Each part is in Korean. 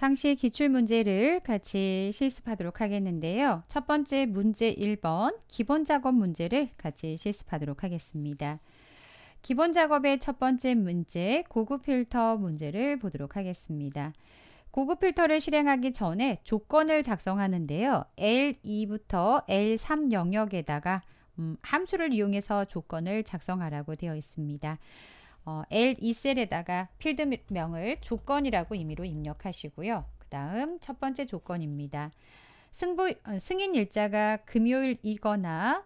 상시 기출 문제를 같이 실습하도록 하겠는데요. 첫 번째 문제 1번 기본 작업 문제를 같이 실습하도록 하겠습니다. 기본 작업의 첫 번째 문제 고급 필터 문제를 보도록 하겠습니다. 고급 필터를 실행하기 전에 조건을 작성하는데요. L2부터 L3 영역에다가 음, 함수를 이용해서 조건을 작성하라고 되어 있습니다. 어, L2셀에다가 필드명을 조건이라고 임의로 입력하시고요. 그 다음 첫 번째 조건입니다. 승부, 어, 승인 일자가 금요일이거나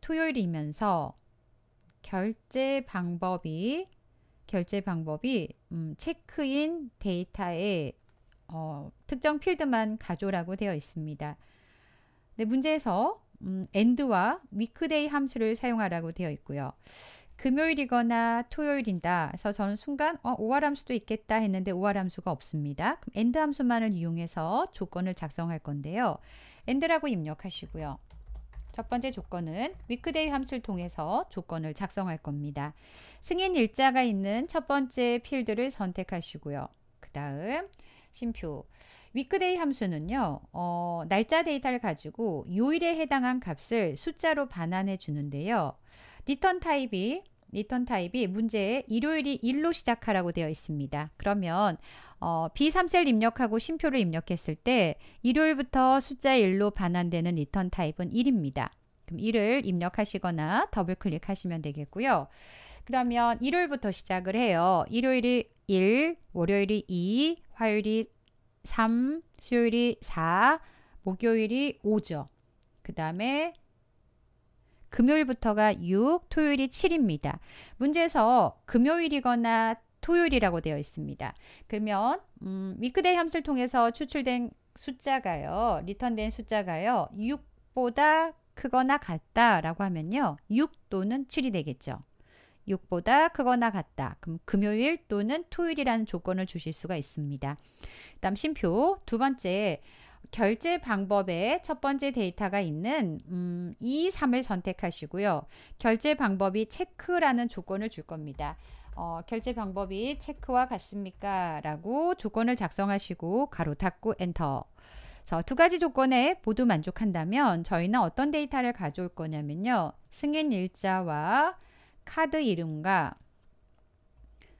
토요일이면서 결제 방법이 결제 방법이 음, 체크인 데이터에 어, 특정 필드만 가져라고 되어 있습니다. 네, 문제에서 음, end와 weekday 함수를 사용하라고 되어 있고요. 금요일이거나 토요일인다. 그래서 저는 순간 어, 오할 함수도 있겠다 했는데 오할 함수가 없습니다. 그럼 e n 함수만을 이용해서 조건을 작성할 건데요. 엔드라고 입력하시고요. 첫 번째 조건은 위크데이 함수를 통해서 조건을 작성할 겁니다. 승인 일자가 있는 첫 번째 필드를 선택하시고요. 그 다음 심표 위크데이 함수는요. 어, 날짜 데이터를 가지고 요일에 해당한 값을 숫자로 반환해 주는데요. 리턴 타입이 리턴 타입이 문제에 일요일이 일로 시작하라고 되어 있습니다. 그러면 어, B3셀 입력하고 심표를 입력했을 때 일요일부터 숫자 1로 반환되는 리턴 타입은 1입니다. 그럼 1을 입력하시거나 더블 클릭하시면 되겠고요. 그러면 일요일부터 시작을 해요. 일요일이 1, 월요일이 2, 화요일이 3, 수요일이 4, 목요일이 5죠. 그 다음에 금요일부터가 6, 토요일이 7입니다. 문제에서 금요일이거나 토요일이라고 되어 있습니다. 그러면 음, 위크데이 함수를 통해서 추출된 숫자가요. 리턴된 숫자가요. 6보다 크거나 같다라고 하면요. 6 또는 7이 되겠죠. 6보다 크거나 같다. 그럼 금요일 또는 토요일이라는 조건을 주실 수가 있습니다. 다음 심표 두 번째 결제 방법에 첫 번째 데이터가 있는 음, 2, 3을 선택하시고요. 결제 방법이 체크라는 조건을 줄 겁니다. 어, 결제 방법이 체크와 같습니까? 라고 조건을 작성하시고 가로 닫고 엔터. 그래서 두 가지 조건에 모두 만족한다면 저희는 어떤 데이터를 가져올 거냐면요. 승인 일자와 카드 이름과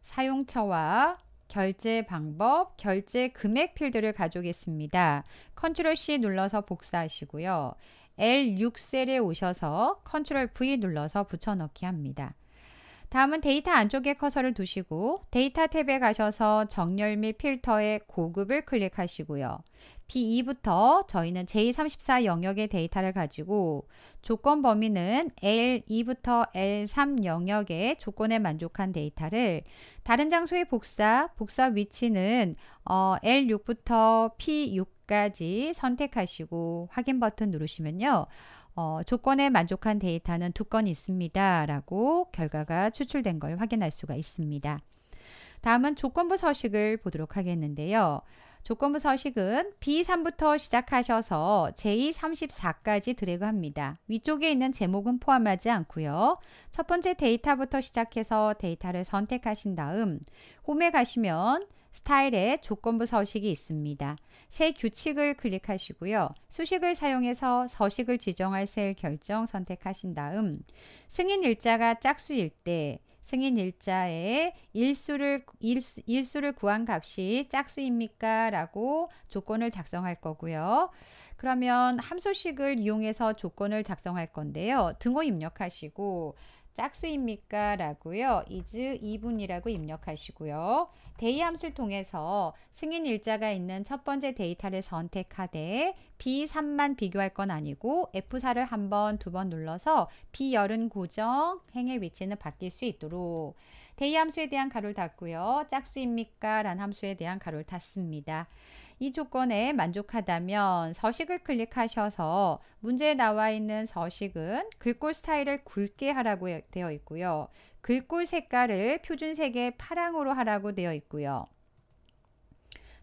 사용처와 결제 방법, 결제 금액 필드를 가져오겠습니다. 컨트롤 C 눌러서 복사하시고요. L6셀에 오셔서 컨트롤 V 눌러서 붙여넣기 합니다. 다음은 데이터 안쪽에 커서를 두시고 데이터 탭에 가셔서 정렬 및 필터의 고급을 클릭하시고요. B2부터 저희는 J34 영역의 데이터를 가지고 조건 범위는 L2부터 L3 영역의 조건에 만족한 데이터를 다른 장소의 복사, 복사 위치는 어, L6부터 P6까지 선택하시고 확인 버튼 누르시면요. 어, 조건에 만족한 데이터는 두 건 있습니다. 라고 결과가 추출된 걸 확인할 수가 있습니다. 다음은 조건부 서식을 보도록 하겠는데요. 조건부 서식은 B3부터 시작하셔서 J34까지 드래그합니다. 위쪽에 있는 제목은 포함하지 않고요. 첫 번째 데이터부터 시작해서 데이터를 선택하신 다음 홈에 가시면 스타일에 조건부 서식이 있습니다. 새 규칙을 클릭하시고요. 수식을 사용해서 서식을 지정할 셀 결정 선택하신 다음 승인 일자가 짝수일 때 승인 일자에 일수를 일수, 일수를 구한 값이 짝수입니까? 라고 조건을 작성할 거고요. 그러면 함수식을 이용해서 조건을 작성할 건데요. 등호 입력하시고 짝수입니까? 라고요. is 2분이라고 입력하시고요. 데이 함수를 통해서 승인 일자가 있는 첫 번째 데이터를 선택하되 B3만 비교할 건 아니고 F4를 한 번, 두 번 눌러서 B열은 고정, 행의 위치는 바뀔 수 있도록 데이 함수에 대한 가로를 닫고요. 짝수입니까? 란 함수에 대한 가로를 닫습니다. 이 조건에 만족하다면 서식을 클릭하셔서 문제에 나와 있는 서식은 글꼴 스타일을 굵게 하라고 되어 있고요. 글꼴 색깔을 표준색의 파랑으로 하라고 되어 있고요.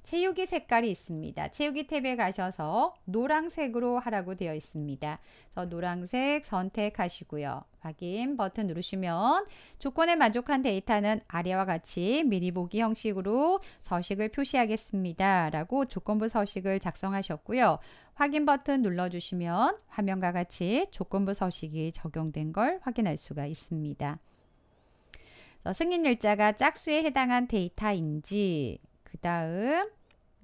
채우기 색깔이 있습니다. 채우기 탭에 가셔서 노랑색으로 하라고 되어 있습니다. 그래서 노랑색 선택하시고요. 확인 버튼 누르시면 조건에 만족한 데이터는 아래와 같이 미리 보기 형식으로 서식을 표시하겠습니다. 라고 조건부 서식을 작성하셨고요. 확인 버튼 눌러주시면 화면과 같이 조건부 서식이 적용된 걸 확인할 수가 있습니다. 어, 승인 일자가 짝수에 해당한 데이터인지 그 다음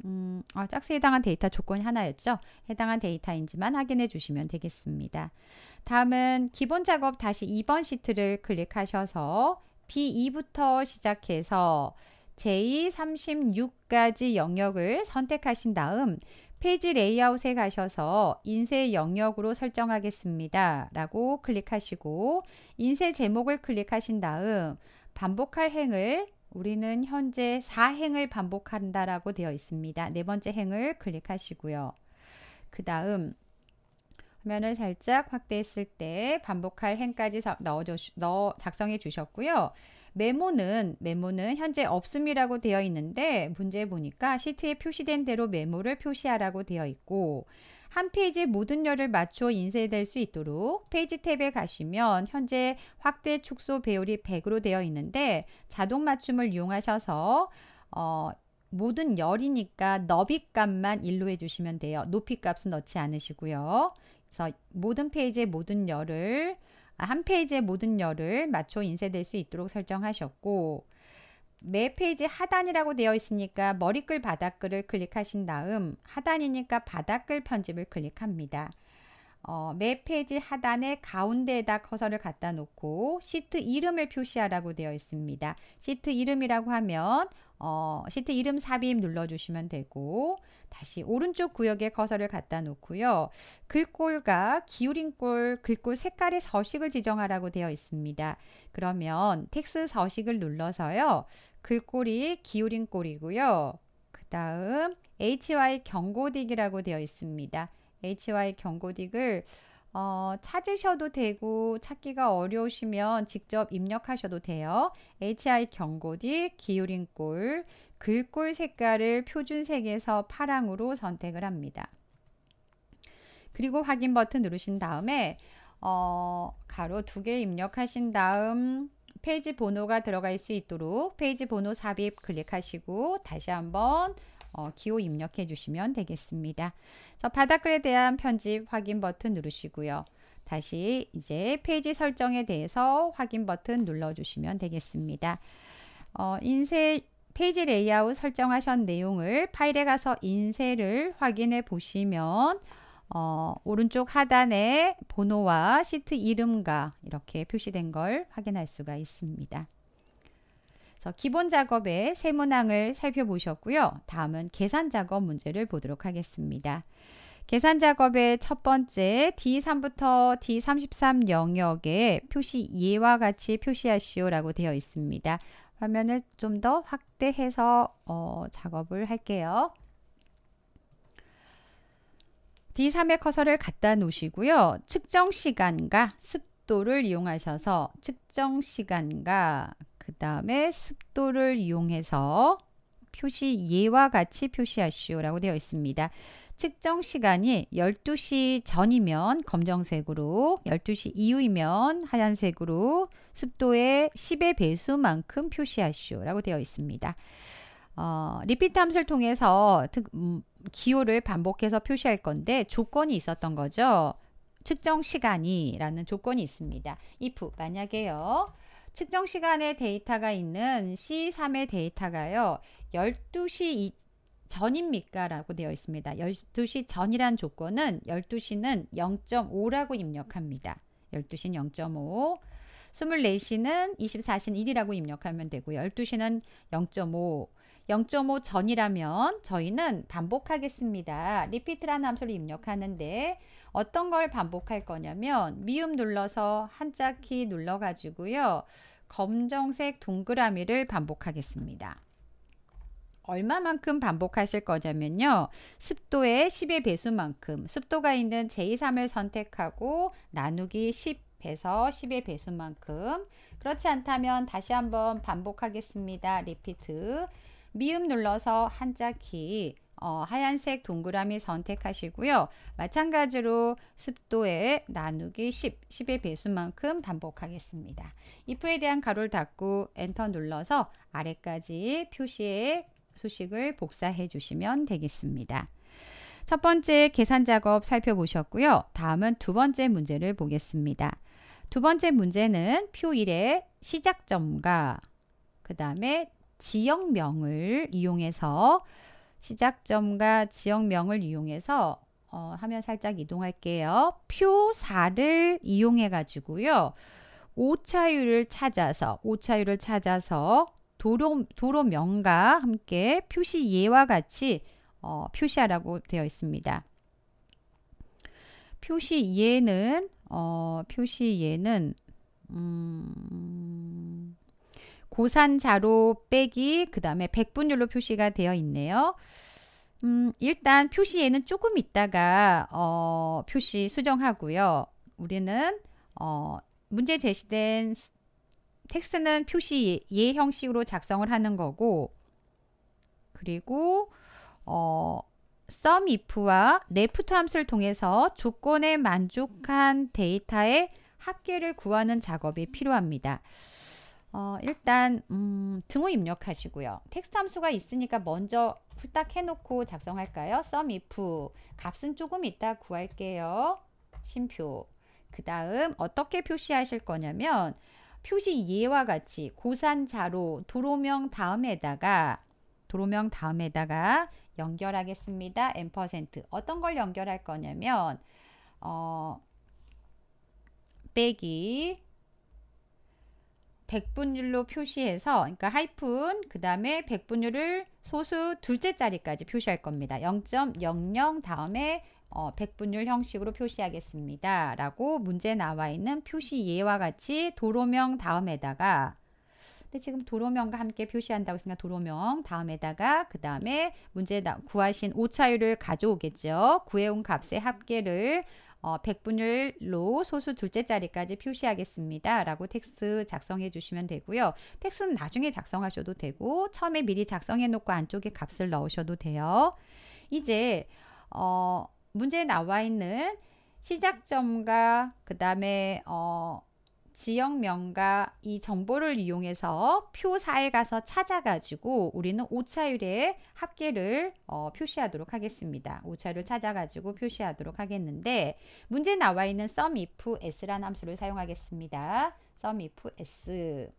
음, 아, 어, 짝수 에 해당한 데이터 조건이 하나였죠. 해당한 데이터인지만 확인해 주시면 되겠습니다. 다음은 기본 작업 다시 2번 시트를 클릭하셔서 B2부터 시작해서 J36까지 영역을 선택하신 다음 페이지 레이아웃에 가셔서 인쇄 영역으로 설정하겠습니다. 라고 클릭하시고 인쇄 제목을 클릭하신 다음 반복할 행을 우리는 현재 4행을 반복한다라고 되어 있습니다. 네 번째 행을 클릭하시고요. 그 다음 화면을 살짝 확대했을 때 반복할 행까지 넣어 넣어 작성해 주셨고요. 메모는 메모는 현재 없음이라고 되어 있는데 문제 보니까 시트에 표시된 대로 메모를 표시하라고 되어 있고 한 페이지의 모든 열을 맞춰 인쇄될 수 있도록 페이지 탭에 가시면 현재 확대 축소 배열이 100으로 되어 있는데 자동 맞춤을 이용하셔서 어, 모든 열이니까 너비 값만 일로 해주시면 돼요. 높이 값은 넣지 않으시고요. 그래서 모든 페이지의 모든 열을 한 페이지의 모든 열을 맞춰 인쇄될 수 있도록 설정하셨고 매 페이지 하단이라고 되어 있으니까 머리글 바닥글을 클릭하신 다음 하단이니까 바닥글 편집을 클릭합니다. 어, 매 페이지 하단의 가운데에다 커서를 갖다 놓고 시트 이름을 표시하라고 되어 있습니다. 시트 이름이라고 하면 어, 시트 이름 삽입 눌러주시면 되고 다시 오른쪽 구역에 커서를 갖다 놓고요. 글꼴과 기울임꼴, 글꼴 색깔의 서식을 지정하라고 되어 있습니다. 그러면 텍스 서식을 눌러서요. 글꼴이 기울인 꼴이고요. 그 다음 HY 경고딕이라고 되어 있습니다. HY 경고딕을 어, 찾으셔도 되고 찾기가 어려우시면 직접 입력하셔도 돼요. HI 경고디 기울인 꼴 글꼴 색깔을 표준색에서 파랑으로 선택을 합니다. 그리고 확인 버튼 누르신 다음에 어, 가로 두 개 입력하신 다음 페이지 번호가 들어갈 수 있도록 페이지 번호 삽입 클릭하시고 다시 한번 어, 기호 입력해 주시면 되겠습니다. 그래서 바닥글에 대한 편집 확인 버튼 누르시고요. 다시 이제 페이지 설정에 대해서 확인 버튼 눌러주시면 되겠습니다. 어, 인쇄 페이지 레이아웃 설정하신 내용을 파일에 가서 인쇄를 확인해 보시면 어, 오른쪽 하단에 번호와 시트 이름과 이렇게 표시된 걸 확인할 수가 있습니다. 그래서 기본 작업의 세 문항을 살펴보셨고요. 다음은 계산 작업 문제를 보도록 하겠습니다. 계산 작업의 첫 번째 D3부터 D33 영역에 표시 예와 같이 표시하시오라고 되어 있습니다. 화면을 좀 더 확대해서 어, 작업을 할게요. D3의 커서를 갖다 놓으시고요. 측정 시간과 습도를 이용하셔서 측정 시간과 그 다음에 습도를 이용해서 표시 예와 같이 표시하시오 라고 되어 있습니다. 측정 시간이 12시 전이면 검정색으로 12시 이후이면 하얀색으로 습도의 10의 배수만큼 표시하시오 라고 되어 있습니다. 어, 리피트 함수를 통해서 음, 기호를 반복해서 표시할 건데 조건이 있었던 거죠. 측정 시간이라는 조건이 있습니다. if 만약에요. 측정 시간에 데이터가 있는 C3의 데이터가요. 12시 이, 전입니까? 라고 되어 있습니다. 12시 전이란 조건은 12시는 0.5라고 입력합니다. 12시는 0.5 24시는 24시는 1이라고 입력하면 되고 12시는 0.5 0.5 전이라면 저희는 반복하겠습니다. 리피트라는 함수를 입력하는데 어떤 걸 반복할 거냐면 미음 눌러서 한자키 눌러가지고요. 검정색 동그라미를 반복하겠습니다. 얼마만큼 반복하실 거냐면요. 습도의 10의 배수만큼 습도가 있는 제 2, 3을 선택하고 나누기 10에서 10의 배수만큼 그렇지 않다면 다시 한번 반복하겠습니다. 리피트 미음 눌러서 한자키 어, 하얀색 동그라미 선택하시고요. 마찬가지로 습도에 나누기 10, 10의 배수만큼 반복하겠습니다. if에 대한 가로를 닫고 엔터 눌러서 아래까지 표시의 소식을 복사해 주시면 되겠습니다. 첫 번째 계산 작업 살펴보셨고요. 다음은 두 번째 문제를 보겠습니다. 두 번째 문제는 표 1의 시작점과 그 다음에 지역명을 이용해서 시작점과 지역명을 이용해서 어, 화면 살짝 이동할게요. 표사를 이용해 가지고요. 오차율을 찾아서 오차율을 찾아서 도로, 도로명과 함께 표시 예와 같이 어, 표시하라고 되어 있습니다. 표시 예는 어, 표시 예는 음, 고산자로 빼기 그 다음에 백분율로 표시가 되어 있네요. 음, 일단 표시에는 조금 있다가 어, 표시 수정하고요. 우리는 어, 문제 제시된 텍스트는 표시 예, 예 형식으로 작성을 하는 거고 그리고 어, sum if와 left 함수를 통해서 조건에 만족한 데이터의 합계를 구하는 작업이 필요합니다. 어, 일단 음, 등호 입력하시고요. 텍스트 함수가 있으니까 먼저 후딱 해놓고 작성할까요? sum if 값은 조금 이따 구할게요. 심표 그 다음 어떻게 표시하실 거냐면 표시 예와 같이 고산자로 도로명 다음에다가 도로명 다음에다가 연결하겠습니다. m% 어떤 걸 연결할 거냐면 어 빼기 백분율로 표시해서 그러니까 하이픈 그 다음에 백분율을 소수 둘째 자리까지 표시할 겁니다. 0.00 다음에 어, 백분율 형식으로 표시하겠습니다. 라고 문제 나와 있는 표시 예와 같이 도로명 다음에다가 근데 지금 도로명과 함께 표시한다고 했으니까 도로명 다음에다가 그 다음에 문제 구하신 오차율을 가져오겠죠. 구해온 값의 합계를 어, 100분율로 소수 둘째 자리까지 표시하겠습니다. 라고 텍스트 작성해 주시면 되고요. 텍스트는 나중에 작성하셔도 되고 처음에 미리 작성해 놓고 안쪽에 값을 넣으셔도 돼요. 이제 어, 문제에 나와 있는 시작점과 그 다음에 어, 지역명과 이 정보를 이용해서 표사에 가서 찾아가지고 우리는 오차율의 합계를 어, 표시하도록 하겠습니다. 오차율을 찾아가지고 표시하도록 하겠는데 문제 나와 있는 sumif s라는 함수를 사용하겠습니다. sumif s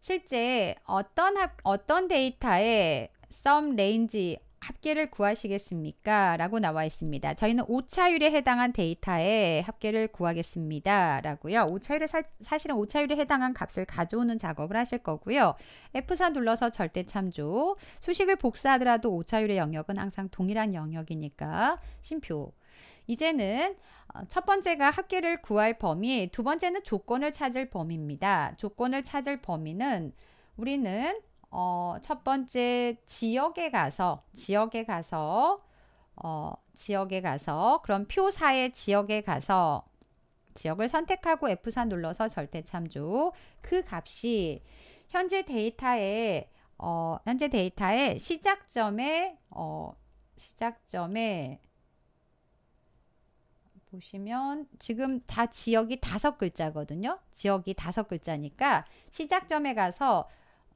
실제 어떤 합, 어떤 데이터에 sum range 합계를 구하시겠습니까? 라고 나와 있습니다. 저희는 오차율에 해당한 데이터에 합계를 구하겠습니다. 라고요. 오차율에 사, 실은 오차율에 해당한 값을 가져오는 작업을 하실 거고요. f 3눌러서 절대 참조. 수식을 복사하더라도 오차율의 영역은 항상 동일한 영역이니까 심표. 이제는 어, 첫 번째가 합계를 구할 범위, 두 번째는 조건을 찾을 범위입니다. 조건을 찾을 범위는 우리는 어, 첫 번째 지역에 가서 지역에 가서 어, 지역에 가서 그럼 표사의 지역에 가서 지역을 선택하고 F4 눌러서 절대 참조 그 값이 현재 데이터에 어, 현재 데이터의 시작점에 어, 시작점에 보시면 지금 다 지역이 다섯 글자거든요. 지역이 다섯 글자니까 시작점에 가서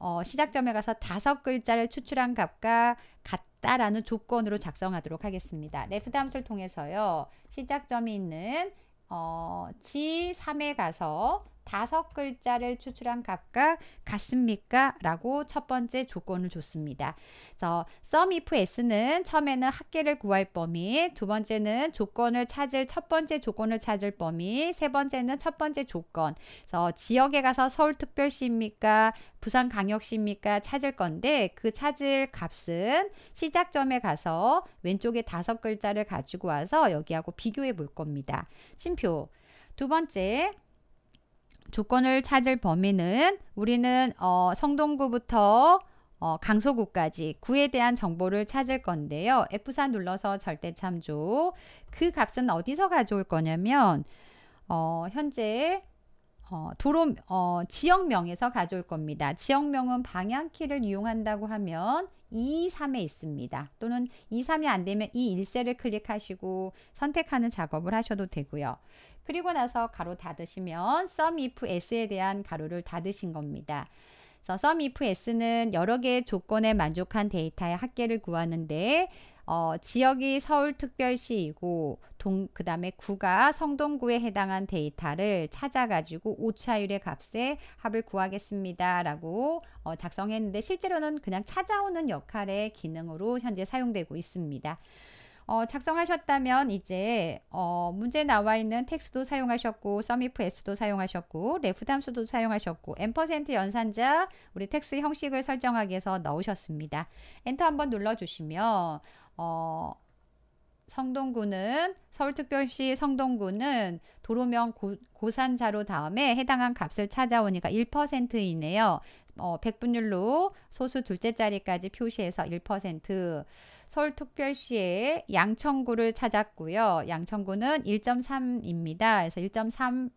어, 시작점에 가서 다섯 글자를 추출한 값과 같다라는 조건으로 작성하도록 하겠습니다. 레프 함수를 통해서요. 시작점이 있는 어, G3에 가서 다섯 글자를 추출한 각각 같습니까? 라고 첫 번째 조건을 줬습니다. 그래서 sum if s는 처음에는 합계를 구할 범위, 두 번째는 조건을 찾을 첫 번째 조건을 찾을 범위, 세 번째는 첫 번째 조건. 그래서 지역에 가서 서울특별시입니까? 부산광역시입니까? 찾을 건데 그 찾을 값은 시작점에 가서 왼쪽에 다섯 글자를 가지고 와서 여기하고 비교해 볼 겁니다. 심표 두 번째 조건을 찾을 범위는 우리는 어, 성동구부터 어, 강서구까지 구에 대한 정보를 찾을 건데요. F4 눌러서 절대 참조. 그 값은 어디서 가져올 거냐면 어, 현재 어, 도로 어, 지역명에서 가져올 겁니다. 지역명은 방향키를 이용한다고 하면 2, 3에 있습니다. 또는 2, 3이 안 되면 이 1세를 클릭하시고 선택하는 작업을 하셔도 되고요. 그리고 나서 가로 닫으시면 sum if s에 대한 가로를 닫으신 겁니다. 그래 sum if s는 여러 개의 조건에 만족한 데이터의 합계를 구하는데 어, 지역이 서울특별시이고 그 다음에 구가 성동구에 해당한 데이터를 찾아가지고 오차율의 값에 합을 구하겠습니다. 라고 어, 작성했는데 실제로는 그냥 찾아오는 역할의 기능으로 현재 사용되고 있습니다. 어, 작성하셨다면 이제 어, 문제 나와 있는 텍스도 사용하셨고 서미프 S도 사용하셨고 레프담수도 사용하셨고 n% 연산자 우리 텍스 형식을 설정하기 위해서 넣으셨습니다. 엔터 한번 눌러주시면 어, 성동구는 서울특별시 성동구는 도로명 고, 고산자로 다음에 해당한 값을 찾아오니까 1%이네요. 어, 백분율로 소수 둘째 자리까지 표시해서 1% 서울특별시의 양천구를 찾았고요. 양천구는 1.3입니다. 그래서 1.3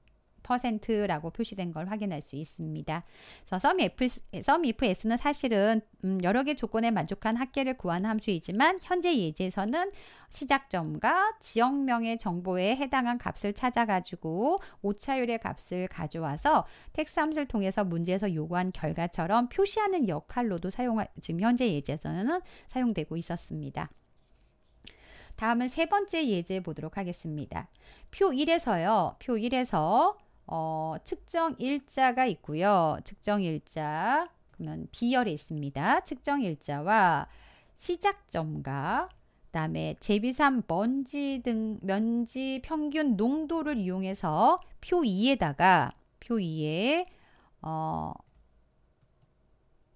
10%라고 표시된 걸 확인할 수 있습니다. 그래서 i f s 는 사실은 음, 여러 개 조건에 만족한 학계를 구하 함수이지만 현재 예제에서는 시작점과 지역명의 정보에 해당한 값을 찾아가지고 오차율의 값을 가져와서 텍스 함수를 통해서 문제에서 요구한 결과처럼 표시하는 역할로도 사용 지금 현재 예제에서는 사용되고 있었습니다. 다음은 세 번째 예제 보도록 하겠습니다. 표 1에서요. 표 1에서 어, 측정 일자가 있고요. 측정 일자 그러면 비열이 있습니다. 측정 일자와 시작점과 그다음에 제비산 먼지 등 면지 평균 농도를 이용해서 표 2에다가 표 2에 어,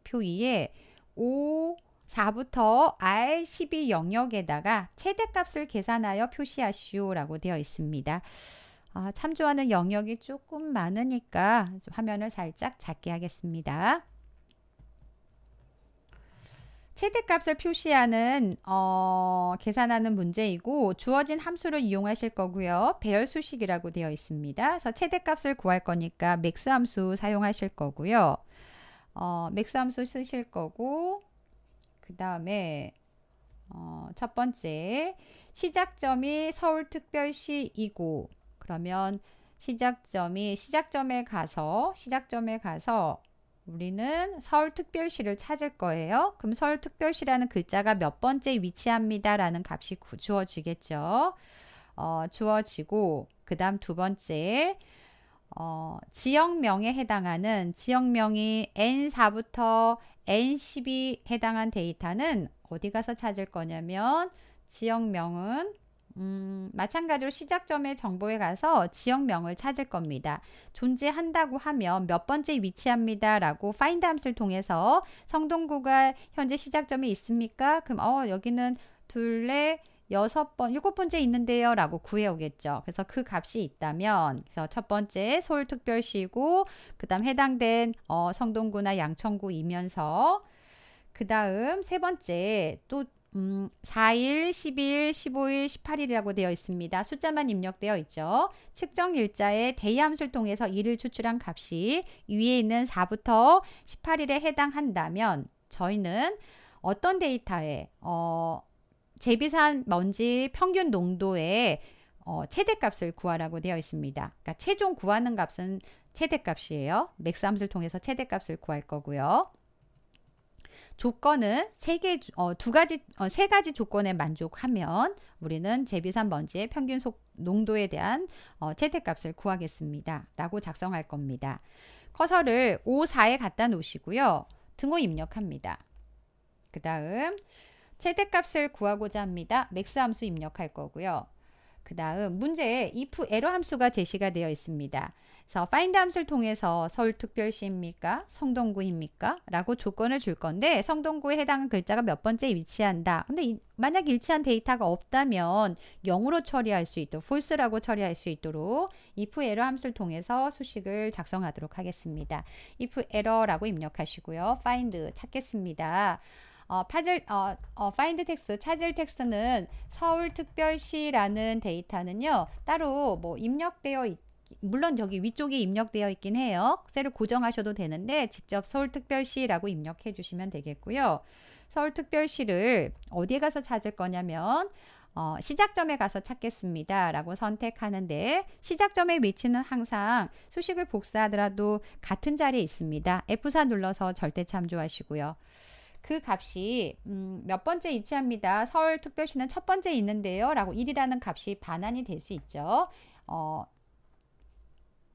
표 2에 5 4부터 R12 영역에다가 최대값을 계산하여 표시하시오라고 되어 있습니다. 아, 참조하는 영역이 조금 많으니까 화면을 살짝 작게 하겠습니다. 채택값을 표시하는 어, 계산하는 문제이고 주어진 함수를 이용하실 거고요. 배열 수식이라고 되어 있습니다. 그래서 채택값을 구할 거니까 맥스 함수 사용하실 거고요. 어, 맥스 함수 쓰실 거고 그 다음에 어, 첫 번째 시작점이 서울특별시이고 그러면 시작점이 시작점에 가서 시작점에 가서 우리는 서울특별시를 찾을 거예요. 그럼 서울특별시라는 글자가 몇 번째 위치합니다라는 값이 주어지겠죠. 어, 주어지고 그 다음 두 번째 어, 지역명에 해당하는 지역명이 N4부터 N10이 해당한 데이터는 어디 가서 찾을 거냐면 지역명은 음, 마찬가지로 시작점의 정보에 가서 지역명을 찾을 겁니다. 존재한다고 하면 몇 번째 위치합니다. 라고 find 함수를 통해서 성동구가 현재 시작점이 있습니까? 그럼 어 여기는 둘레 여섯 번, 일곱 번째 있는데요. 라고 구해오겠죠. 그래서 그 값이 있다면, 그래서 첫 번째 서울특별시고, 그 다음 해당된 어, 성동구나 양천구이면서, 그 다음 세 번째 또 음, 4일, 10일, 15일, 18일이라고 되어 있습니다. 숫자만 입력되어 있죠. 측정 일자의 대의 함수를 통해서 이를 추출한 값이 위에 있는 4부터 18일에 해당한다면 저희는 어떤 데이터에 어, 제비산 먼지 평균 농도의 어, 최대값을 구하라고 되어 있습니다. 그러니까 최종 구하는 값은 최대값이에요. 맥스 함수를 통해서 최대값을 구할 거고요. 조건은 세 개, 어, 두 가지, 어, 세 가지 조건에 만족하면 우리는 제비산 먼지의 평균 속, 농도에 대한 어, 채택값을 구하겠습니다. 라고 작성할 겁니다. 커서를 5, 4에 갖다 놓으시고요. 등호 입력합니다. 그 다음 채택값을 구하고자 합니다. 맥스 함수 입력할 거고요. 그 다음 문제에 if 에러 함수가 제시가 되어 있습니다. 그래서 find 함수를 통해서 서울특별시입니까? 성동구입니까? 라고 조건을 줄 건데 성동구에 해당한 글자가 몇 번째 위치한다. 근데 이, 만약 일치한 데이터가 없다면 0으로 처리할 수 있도록 false라고 처리할 수 있도록 if error 함수를 통해서 수식을 작성하도록 하겠습니다. if error라고 입력하시고요. find 찾겠습니다. 어, 파즐, 어, 어, find 텍스트, 찾을 텍스트는 서울특별시라는 데이터는요, 따로 뭐 입력되어 있 물론 저기 위쪽에 입력되어 있긴 해요. 셀을 고정하셔도 되는데 직접 서울특별시라고 입력해 주시면 되겠고요. 서울특별시를 어디에 가서 찾을 거냐면 어, 시작점에 가서 찾겠습니다. 라고 선택하는데 시작점의 위치는 항상 수식을 복사하더라도 같은 자리에 있습니다. F4 눌러서 절대 참조하시고요. 그 값이 음, 몇 번째 위치합니다. 서울특별시는 첫 번째 있는데요. 라고 1이라는 값이 반환이 될 수 있죠. 어,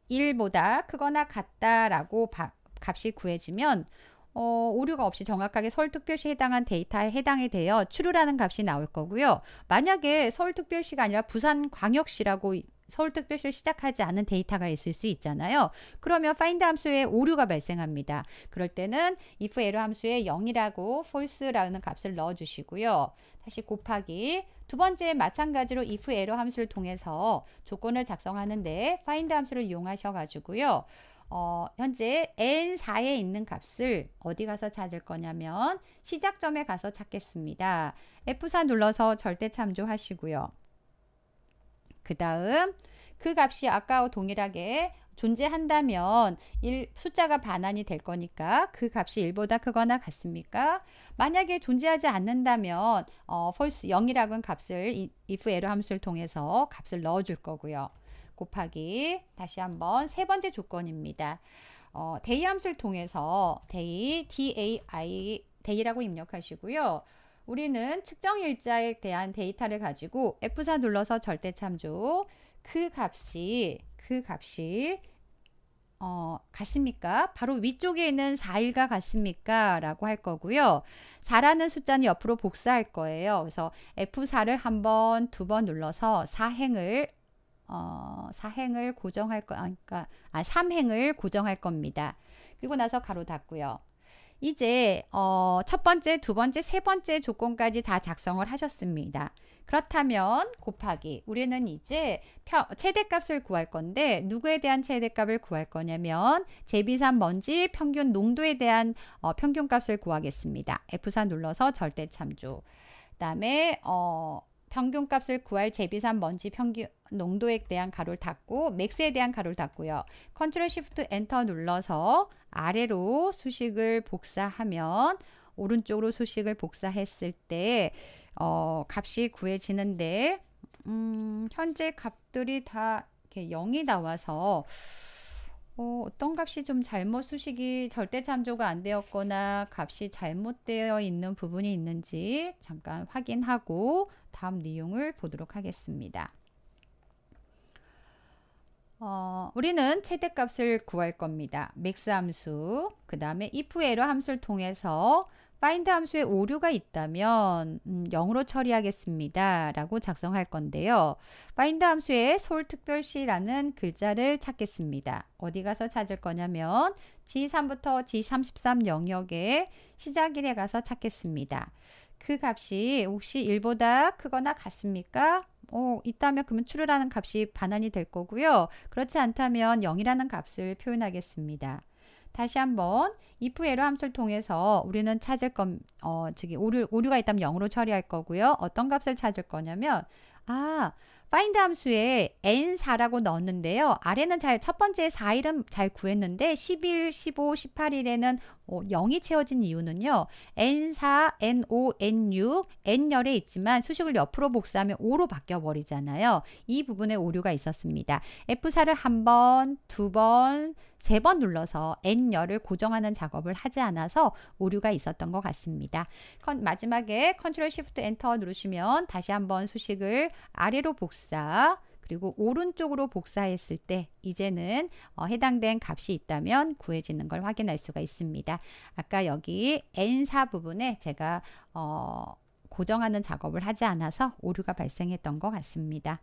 1보다 크거나 같다라고 바, 값이 구해지면 어, 오류가 없이 정확하게 서울특별시에 해당한 데이터에 해당이 되어 추루라는 값이 나올 거고요. 만약에 서울특별시가 아니라 부산광역시라고 서울특별시를 시작하지 않은 데이터가 있을 수 있잖아요. 그러면 find 함수에 오류가 발생합니다. 그럴 때는 if error 함수에 0이라고 false라는 값을 넣어 주시고요. 다시 곱하기 두 번째 마찬가지로 if error 함수를 통해서 조건을 작성하는데 find 함수를 이용하셔 가지고요. 어, 현재 n4에 있는 값을 어디 가서 찾을 거냐면 시작점에 가서 찾겠습니다. F4 눌러서 절대 참조하시고요. 그 다음 그 값이 아까와 동일하게 존재한다면 1, 숫자가 반환이 될 거니까 그 값이 1보다 크거나 같습니까? 만약에 존재하지 않는다면 어, false 0이라는 값을 이, if 에러 함수를 통해서 값을 넣어줄 거고요. 곱하기 다시 한번 세 번째 조건입니다. 어, 데이 함수를 통해서 데이 day, DAI day라고 입력하시고요. 우리는 측정 일자에 대한 데이터를 가지고 F4 눌러서 절대 참조 그 값이 그 값이 어, 같습니까? 바로 위쪽에 있는 4일과 같습니까? 라고 할 거고요. 4라는 숫자는 옆으로 복사할 거예요. 그래서 F4를 한 번, 두 번 눌러서 4행을 어, 4행을 고정할 거, 아, 그러니까, 아, 3행을 고정할 겁니다. 그리고 나서 가로 닫고요. 이제 어, 첫 번째, 두 번째, 세 번째 조건까지 다 작성을 하셨습니다. 그렇다면 곱하기 우리는 이제 최대값을 구할 건데 누구에 대한 최대값을 구할 거냐면 제비산 먼지 평균 농도에 대한 어, 평균값을 구하겠습니다. F4 눌러서 절대 참조. 그다음에 어, 평균값을 구할 제비산 먼지 평균 농도에 대한 가로를 닫고 맥스에 대한 가로를 닫고요. 컨트롤 시프트 엔터 눌러서 아래로 수식을 복사하면 오른쪽으로 수식을 복사했을 때 어, 값이 구해지는데 음, 현재 값들이 다 이렇게 0이 나와서 어, 떤 값이 좀 잘못 수식이 절대 참조가 안 되었거나 값이 잘못되어 있는 부분이 있는지 잠깐 확인하고 다음 내용을 보도록 하겠습니다. 어, 우리는 최대값을 구할 겁니다. 맥스 함수, 그 다음에 if 에러 함수를 통해서 find 함수에 오류가 있다면 음, 0으로 처리하겠습니다. 라고 작성할 건데요. find 함수에 서특별시라는 글자를 찾겠습니다. 어디 가서 찾을 거냐면 G3부터 G33 영역의 시작일에 가서 찾겠습니다. 그 값이 혹시 1보다 크거나 같습니까? 어, 있다면 그러면 true라는 값이 반환이 될 거고요. 그렇지 않다면 0이라는 값을 표현하겠습니다. 다시 한번 if 에러 함수를 통해서 우리는 찾을 건 어, 즉이 오류, 오류가 있다면 0으로 처리할 거고요. 어떤 값을 찾을 거냐면 아, find 함수에 n4라고 넣었는데요. 아래는 잘 첫 번째 4일은 잘 구했는데 10일, 15, 18일에는 0이 어, 채워진 이유는요. n4, n5, n6, n열에 있지만 수식을 옆으로 복사하면 5로 바뀌어 버리잖아요. 이 부분에 오류가 있었습니다. F4를 한 번, 두 번, 세 번 눌러서 n열을 고정하는 작업을 하지 않아서 오류가 있었던 것 같습니다. 마지막에 컨트롤 쉬프트 엔터 누르시면 다시 한번 수식을 아래로 복사 복사 그리고 오른쪽으로 복사했을 때 이제는 어, 해당된 값이 있다면 구해지는 걸 확인할 수가 있습니다. 아까 여기 N4 부분에 제가 어, 고정하는 작업을 하지 않아서 오류가 발생했던 것 같습니다.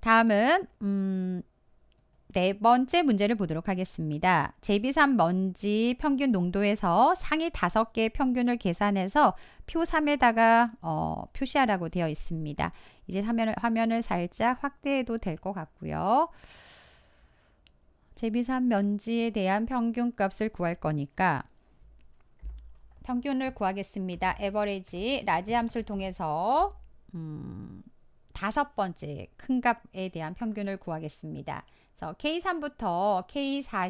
다음은 음, 네 번째 문제를 보도록 하겠습니다. 제비산 먼지 평균 농도에서 상위 다섯 개의 평균을 계산해서 표 3에다가 어, 표시하라고 되어 있습니다. 이제 화면을, 화면을 살짝 확대해도 될 것 같고요. 제비산 면지에 대한 평균값을 구할 거니까 평균을 구하겠습니다. 에버리지 라지 함수를 통해서 음, 다섯 번째 큰 값에 대한 평균을 구하겠습니다. 그래서 K3부터 k 4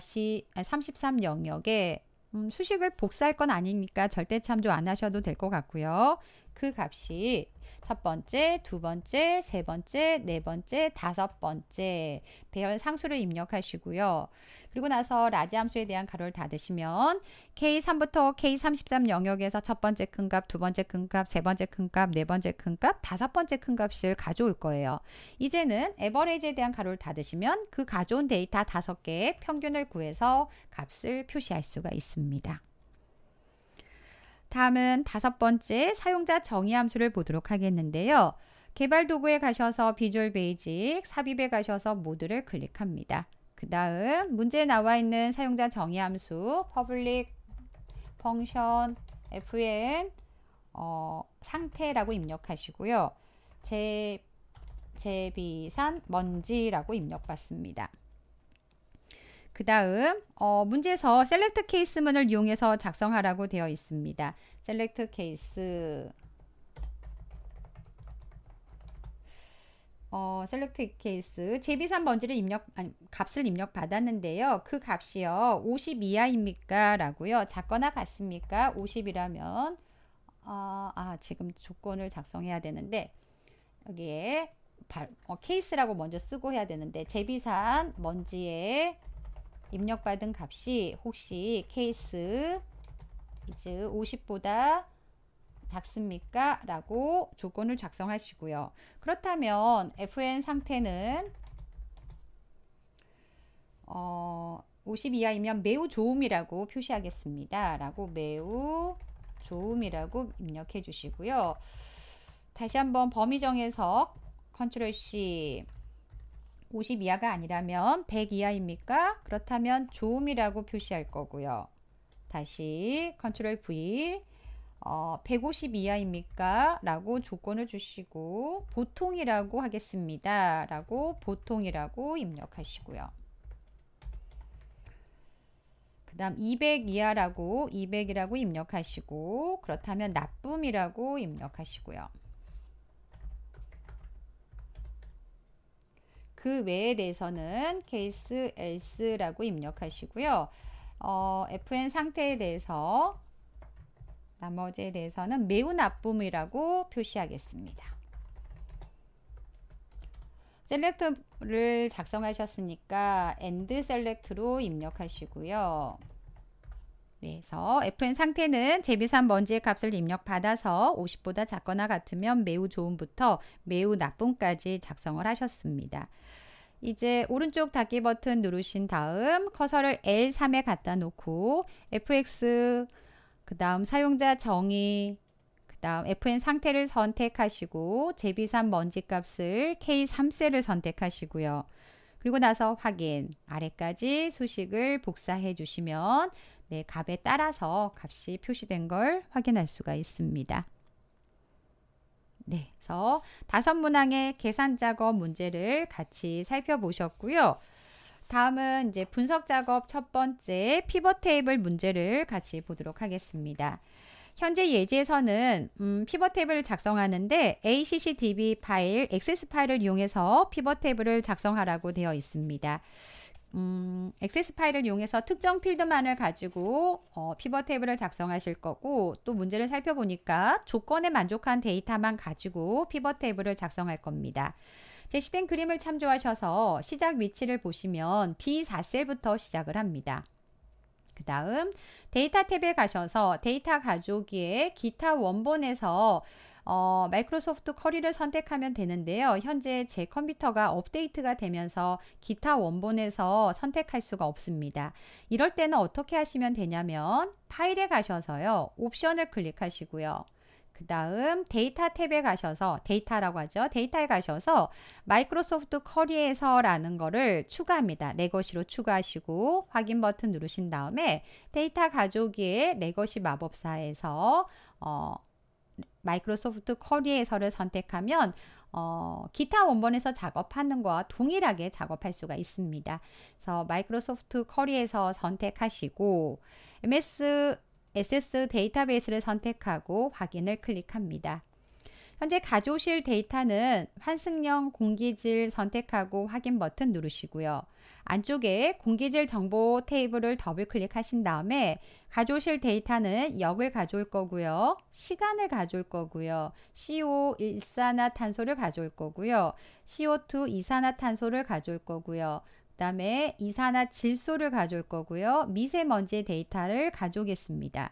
33 영역에 음, 수식을 복사할 건 아니니까 절대 참조 안 하셔도 될 것 같고요. 그 값이 첫 번째, 두 번째, 세 번째, 네 번째, 다섯 번째 배열 상수를 입력하시고요. 그리고 나서 라지 함수에 대한 가로를 닫으시면 K3부터 K33 영역에서 첫 번째 큰 값, 두 번째 큰 값, 세 번째 큰 값, 네 번째 큰 값, 다섯 번째 큰 값을 가져올 거예요. 이제는 에버레이지에 대한 가로를 닫으시면 그 가져온 데이터 다섯 개의 평균을 구해서 값을 표시할 수가 있습니다. 다음은 다섯 번째 사용자 정의 함수를 보도록 하겠는데요. 개발 도구에 가셔서 비주얼 베이직 삽입에 가셔서 모드를 클릭합니다. 그 다음 문제에 나와 있는 사용자 정의 함수 public function fn 어, 상태라고 입력하시고요. 제, 제비산 먼지라고 입력받습니다. 그 다음 어, 문제에서 셀렉트 케이스문을 이용해서 작성하라고 되어 있습니다. 셀렉트 케이스 어, 셀렉트 케이스 제비3 번지를 입력 아니 값을 입력 받았는데요. 그 값이요. 50 이하입니까? 라고요. 작거나 같습니까? 50이라면 어, 아 지금 조건을 작성해야 되는데 여기에 바, 어, 케이스라고 먼저 쓰고 해야 되는데 제비산 먼지에 입력받은 값이 혹시 케이스 이즈 50보다 작습니까? 라고 조건을 작성하시고요. 그렇다면 FN 상태는 어, 50 이하이면 매우 좋음이라고 표시하겠습니다. 라고 매우 좋음이라고 입력해 주시고요. 다시 한번 범위 정해서 컨트롤 C 50 이하가 아니라면 100 이하입니까? 그렇다면 조음이라고 표시할 거고요. 다시 컨트롤 V 어, 150 이하입니까? 라고 조건을 주시고 보통이라고 하겠습니다. 라고 보통이라고 입력하시고요. 그 다음 200 이하라고 200이라고 입력하시고 그렇다면 납품이라고 입력하시고요. 그 외에 대해서는 케이스 else라고 입력하시고요. 어, fn 상태에 대해서 나머지에 대해서는 매우 나쁨이라고 표시하겠습니다. 셀렉트를 작성하셨으니까 end select로 입력하시고요. 그래서 FN 상태는 제비산 먼지의 값을 입력받아서 50보다 작거나 같으면 매우 좋음부터 매우 나쁨까지 작성을 하셨습니다. 이제 오른쪽 닫기 버튼 누르신 다음 커서를 L3에 갖다 놓고 FX 그 다음 사용자 정의 그 다음 FN 상태를 선택하시고 제비산 먼지 값을 K3셀을 선택하시고요. 그리고 나서 확인 아래까지 수식을 복사해 주시면 네, 값에 따라서 값이 표시된 걸 확인할 수가 있습니다. 네, 그래서 다섯 문항의 계산 작업 문제를 같이 살펴보셨고요. 다음은 이제 분석 작업 첫 번째 피벗 테이블 문제를 같이 보도록 하겠습니다. 현재 예제에서는 음, 피벗 테이블을 작성하는데 ACCDB 파일, 액세스 파일을 이용해서 피벗 테이블을 작성하라고 되어 있습니다. 음, 액세스 파일을 이용해서 특정 필드만을 가지고 어, 피벗 테이블을 작성하실 거고 또 문제를 살펴보니까 조건에 만족한 데이터만 가지고 피벗 테이블을 작성할 겁니다. 제시된 그림을 참조하셔서 시작 위치를 보시면 B4셀부터 시작을 합니다. 그 다음 데이터 탭에 가셔서 데이터 가져오기에 기타 원본에서 어, 마이크로소프트 커리를 선택하면 되는데요. 현재 제 컴퓨터가 업데이트가 되면서 기타 원본에서 선택할 수가 없습니다. 이럴 때는 어떻게 하시면 되냐면 파일에 가셔서요. 옵션을 클릭하시고요. 그 다음 데이터 탭에 가셔서 데이터라고 하죠. 데이터에 가셔서 마이크로소프트 커리에서라는 거를 추가합니다. 레거시로 추가하시고 확인 버튼 누르신 다음에 데이터 가족의기에 레거시 마법사에서 어, 마이크로소프트 커리에서를 선택하면 어, 기타 원본에서 작업하는 것과 동일하게 작업할 수가 있습니다. 그래서 마이크로소프트 커리에서 선택하시고 MS SS 데이터베이스를 선택하고 확인을 클릭합니다. 현재 가져오실 데이터는 환승용 공기질 선택하고 확인 버튼 누르시고요. 안쪽에 공기질 정보 테이블을 더블 클릭하신 다음에 가져오실 데이터는 역을 가져올 거고요. 시간을 가져올 거고요. CO 일산화탄소를 가져올 거고요. CO2 이산화탄소를 가져올 거고요. 그 다음에 이산화 질소를 가져올 거고요. 미세먼지 데이터를 가져오겠습니다.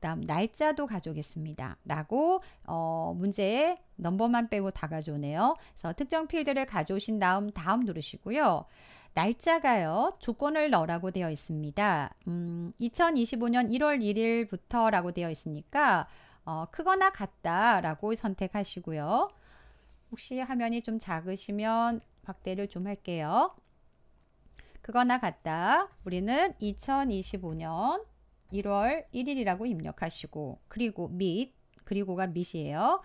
다음 날짜도 가져오겠습니다. 라고 어, 문제의 넘버만 빼고 다 가져오네요. 그래서 특정 필드를 가져오신 다음 다음 누르시고요. 날짜가요. 조건을 넣으라고 되어 있습니다. 음, 2025년 1월 1일부터 라고 되어 있으니까 어, 크거나 같다 라고 선택하시고요. 혹시 화면이 좀 작으시면 확대를 좀 할게요. 크거나 같다. 우리는 2025년 1월 1일이라고 입력하시고 그리고 및 그리고가 및이에요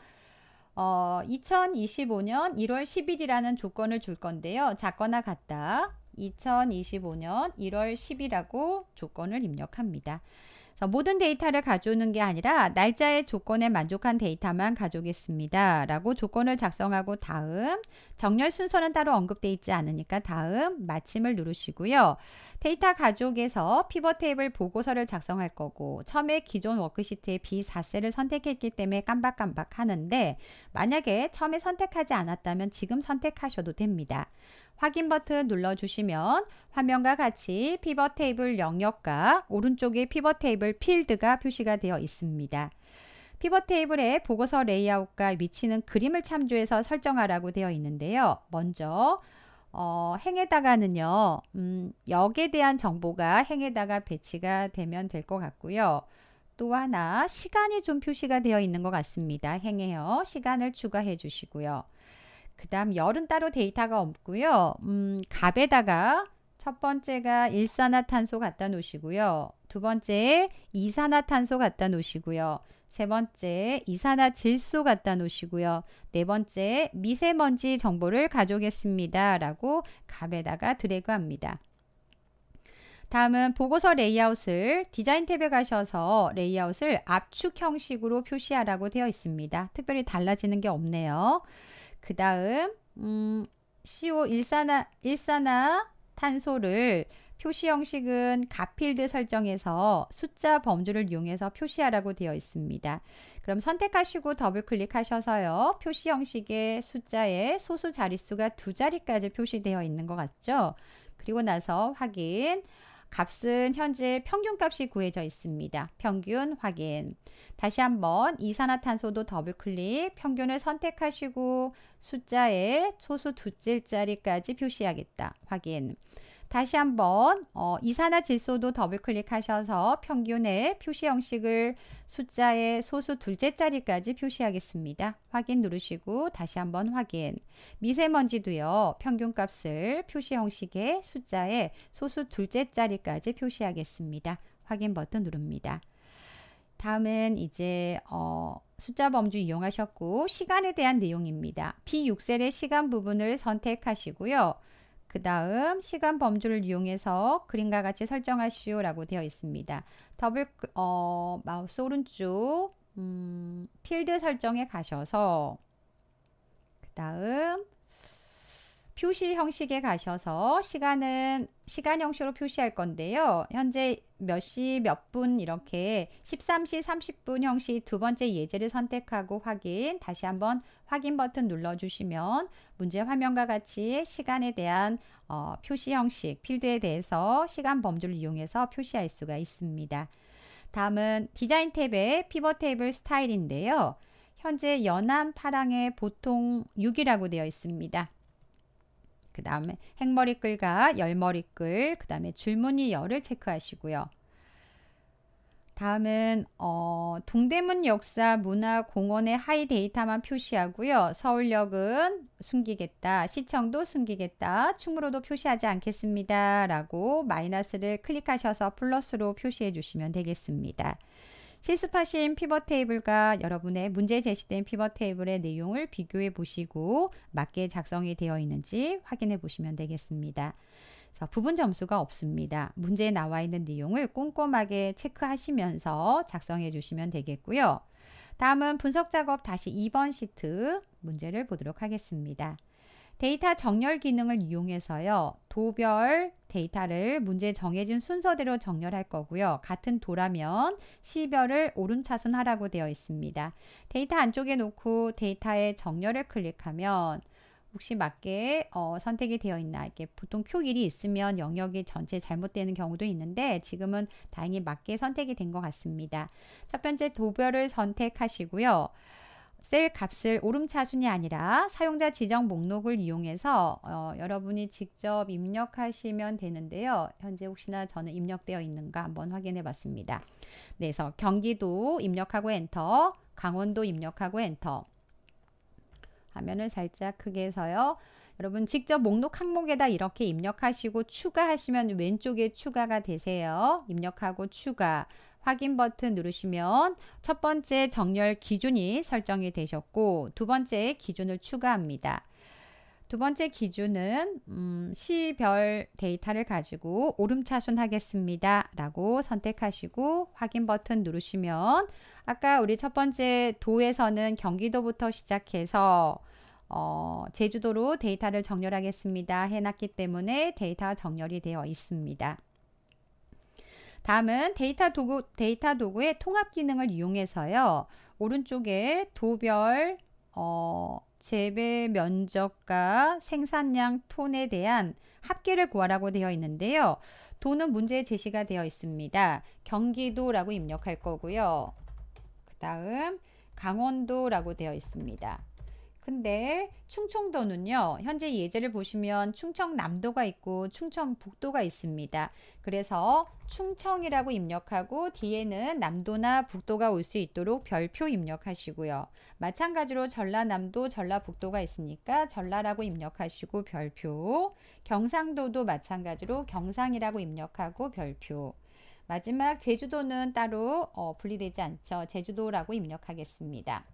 어, 2025년 1월 10일이라는 조건을 줄 건데요. 작거나 같다. 2025년 1월 10일이라고 조건을 입력합니다. 모든 데이터를 가져오는 게 아니라 날짜의 조건에 만족한 데이터만 가져오겠습니다. 라고 조건을 작성하고 다음 정렬 순서는 따로 언급되어 있지 않으니까 다음 마침을 누르시고요. 데이터 가져에서 피벗 테이블 보고서를 작성할 거고 처음에 기존 워크시트의 B4셀을 선택했기 때문에 깜박깜박 하는데 만약에 처음에 선택하지 않았다면 지금 선택하셔도 됩니다. 확인 버튼 눌러주시면 화면과 같이 피벗 테이블 영역과 오른쪽에 피벗 테이블 필드가 표시가 되어 있습니다. 피벗 테이블에 보고서 레이아웃과 위치는 그림을 참조해서 설정하라고 되어 있는데요. 먼저 어, 행에다가는요. 음, 역에 대한 정보가 행에다가 배치가 되면 될 것 같고요. 또 하나 시간이 좀 표시가 되어 있는 것 같습니다. 행에요 시간을 추가해 주시고요. 그 다음 열은 따로 데이터가 없고요. 음, 갑에다가 첫 번째가 일산화탄소 갖다 놓으시고요. 두 번째 이산화탄소 갖다 놓으시고요. 세 번째 이산화질소 갖다 놓으시고요. 네 번째 미세먼지 정보를 가져오겠습니다. 라고 갑에다가 드래그합니다. 다음은 보고서 레이아웃을 디자인 탭에 가셔서 레이아웃을 압축 형식으로 표시하라고 되어 있습니다. 특별히 달라지는 게 없네요. 그 다음 음, CO 일산화, 일산화 탄소를 표시 형식은 가필드 설정에서 숫자 범주를 이용해서 표시하라고 되어 있습니다. 그럼 선택하시고 더블 클릭하셔서요. 표시 형식의 숫자에 소수 자릿수가 두 자리까지 표시되어 있는 것 같죠? 그리고 나서 확인. 값은 현재 평균값이 구해져 있습니다. 평균 확인. 다시 한번 이산화탄소도 더블클릭, 평균을 선택하시고 숫자에 소수 두 째짜리까지 표시하겠다. 확인. 다시 한번 어, 이산화 질소도 더블 클릭하셔서 평균의 표시 형식을 숫자의 소수 둘째 자리까지 표시하겠습니다. 확인 누르시고 다시 한번 확인. 미세먼지도요. 평균값을 표시 형식의 숫자의 소수 둘째 자리까지 표시하겠습니다. 확인 버튼 누릅니다. 다음은 이제 어, 숫자 범주 이용하셨고 시간에 대한 내용입니다. B6셀의 시간 부분을 선택하시고요. 그 다음 시간 범주를 이용해서 그림과 같이 설정하시오 라고 되어 있습니다. 더블 그, 어, 마우스 오른쪽 음, 필드 설정에 가셔서 그 다음 표시 형식에 가셔서 시간은 시간 형식으로 표시할 건데요. 현재 몇 시 몇 분 이렇게 13시 30분 형식 두 번째 예제를 선택하고 확인 다시 한번 확인 버튼 눌러주시면 문제 화면과 같이 시간에 대한 어, 표시 형식 필드에 대해서 시간 범주를 이용해서 표시할 수가 있습니다. 다음은 디자인 탭의 피벗 테이블 스타일인데요. 현재 연한 파랑에 보통 6이라고 되어 있습니다. 그 다음에 행머리글과 열머리글, 그 다음에 줄무늬 열을 체크하시고요. 다음은 어, 동대문 역사 문화공원의 하이 데이터만 표시하고요. 서울역은 숨기겠다. 시청도 숨기겠다. 충무로도 표시하지 않겠습니다. 라고 마이너스를 클릭하셔서 플러스로 표시해 주시면 되겠습니다. 실습하신 피벗 테이블과 여러분의 문제 제시된 피벗 테이블의 내용을 비교해 보시고 맞게 작성이 되어 있는지 확인해 보시면 되겠습니다. 부분 점수가 없습니다. 문제에 나와 있는 내용을 꼼꼼하게 체크하시면서 작성해 주시면 되겠고요. 다음은 분석 작업 다시 2번 시트 문제를 보도록 하겠습니다. 데이터 정렬 기능을 이용해서요. 도별 데이터를 문제 정해진 순서대로 정렬할 거고요. 같은 도라면 시별을 오름차순하라고 되어 있습니다. 데이터 안쪽에 놓고 데이터의 정렬을 클릭하면 혹시 맞게 어, 선택이 되어 있나 이렇게 보통 표길이 있으면 영역이 전체 잘못되는 경우도 있는데 지금은 다행히 맞게 선택이 된 것 같습니다. 첫 번째 도별을 선택하시고요. 셀 값을 오름차순이 아니라 사용자 지정 목록을 이용해서 어, 여러분이 직접 입력하시면 되는데요. 현재 혹시나 저는 입력되어 있는가 한번 확인해 봤습니다. 네, 그래서 경기도 입력하고 엔터, 강원도 입력하고 엔터 화면을 살짝 크게 해서요. 여러분 직접 목록 항목에다 이렇게 입력하시고 추가하시면 왼쪽에 추가가 되세요. 입력하고 추가 확인 버튼 누르시면 첫 번째 정렬 기준이 설정이 되셨고 두 번째 기준을 추가합니다. 두 번째 기준은 음, 시별 데이터를 가지고 오름차순 하겠습니다. 라고 선택하시고 확인 버튼 누르시면 아까 우리 첫 번째 도에서는 경기도부터 시작해서 어, 제주도로 데이터를 정렬하겠습니다. 해놨기 때문에 데이터 정렬이 되어 있습니다. 다음은 데이터 도구, 데이터 도구의 통합 기능을 이용해서요. 오른쪽에 도별, 어, 재배 면적과 생산량 톤에 대한 합계를 구하라고 되어 있는데요. 도는 문제 제시가 되어 있습니다. 경기도라고 입력할 거고요. 그 다음 강원도라고 되어 있습니다. 근데 충청도는요. 현재 예제를 보시면 충청남도가 있고 충청북도가 있습니다. 그래서 충청이라고 입력하고 뒤에는 남도나 북도가 올 수 있도록 별표 입력하시고요. 마찬가지로 전라남도, 전라북도가 있으니까 전라라고 입력하시고 별표 경상도도 마찬가지로 경상이라고 입력하고 별표 마지막 제주도는 따로 어, 분리되지 않죠. 제주도라고 입력하겠습니다.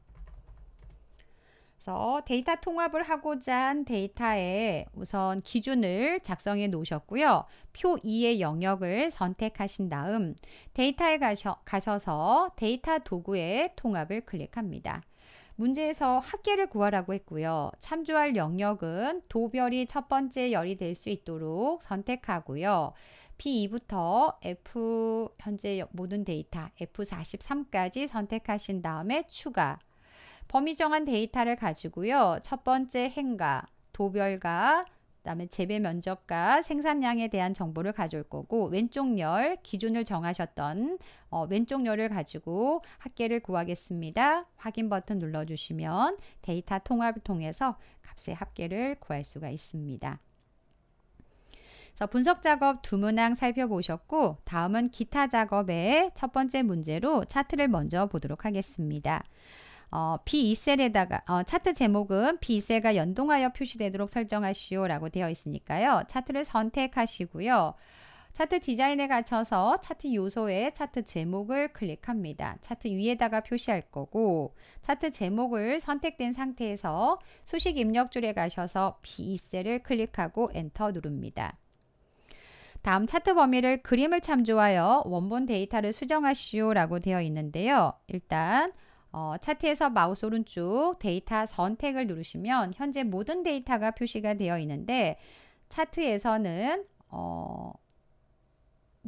그래서 데이터 통합을 하고자 한 데이터에 우선 기준을 작성해 놓으셨고요. 표 2의 영역을 선택하신 다음 데이터에 가셔, 가셔서 데이터 도구의 통합을 클릭합니다. 문제에서 합계를 구하라고 했고요. 참조할 영역은 도별이 첫 번째 열이 될 수 있도록 선택하고요. P2부터 F 현재 모든 데이터 F43까지 선택하신 다음에 추가 범위 정한 데이터를 가지고요. 첫 번째 행가, 도별가, 그다음에 재배 면적과 생산량에 대한 정보를 가져올 거고 왼쪽 열 기준을 정하셨던 어, 왼쪽 열을 가지고 합계를 구하겠습니다. 확인 버튼 눌러주시면 데이터 통합을 통해서 값의 합계를 구할 수가 있습니다. 그래서 분석 작업 두 문항 살펴보셨고 다음은 기타 작업의 첫 번째 문제로 차트를 먼저 보도록 하겠습니다. 어, B2셀에다가 어, 차트 제목은 B2셀과 연동하여 표시되도록 설정하시오 라고 되어 있으니까요. 차트를 선택하시고요. 차트 디자인에 갇혀서 차트 요소에 차트 제목을 클릭합니다. 차트 위에다가 표시할 거고 차트 제목을 선택된 상태에서 수식 입력줄에 가셔서 B2셀을 클릭하고 엔터 누릅니다. 다음 차트 범위를 그림을 참조하여 원본 데이터를 수정하시오 라고 되어 있는데요. 일단 어, 차트에서 마우스 오른쪽 데이터 선택을 누르시면 현재 모든 데이터가 표시가 되어 있는데 차트에서는 어,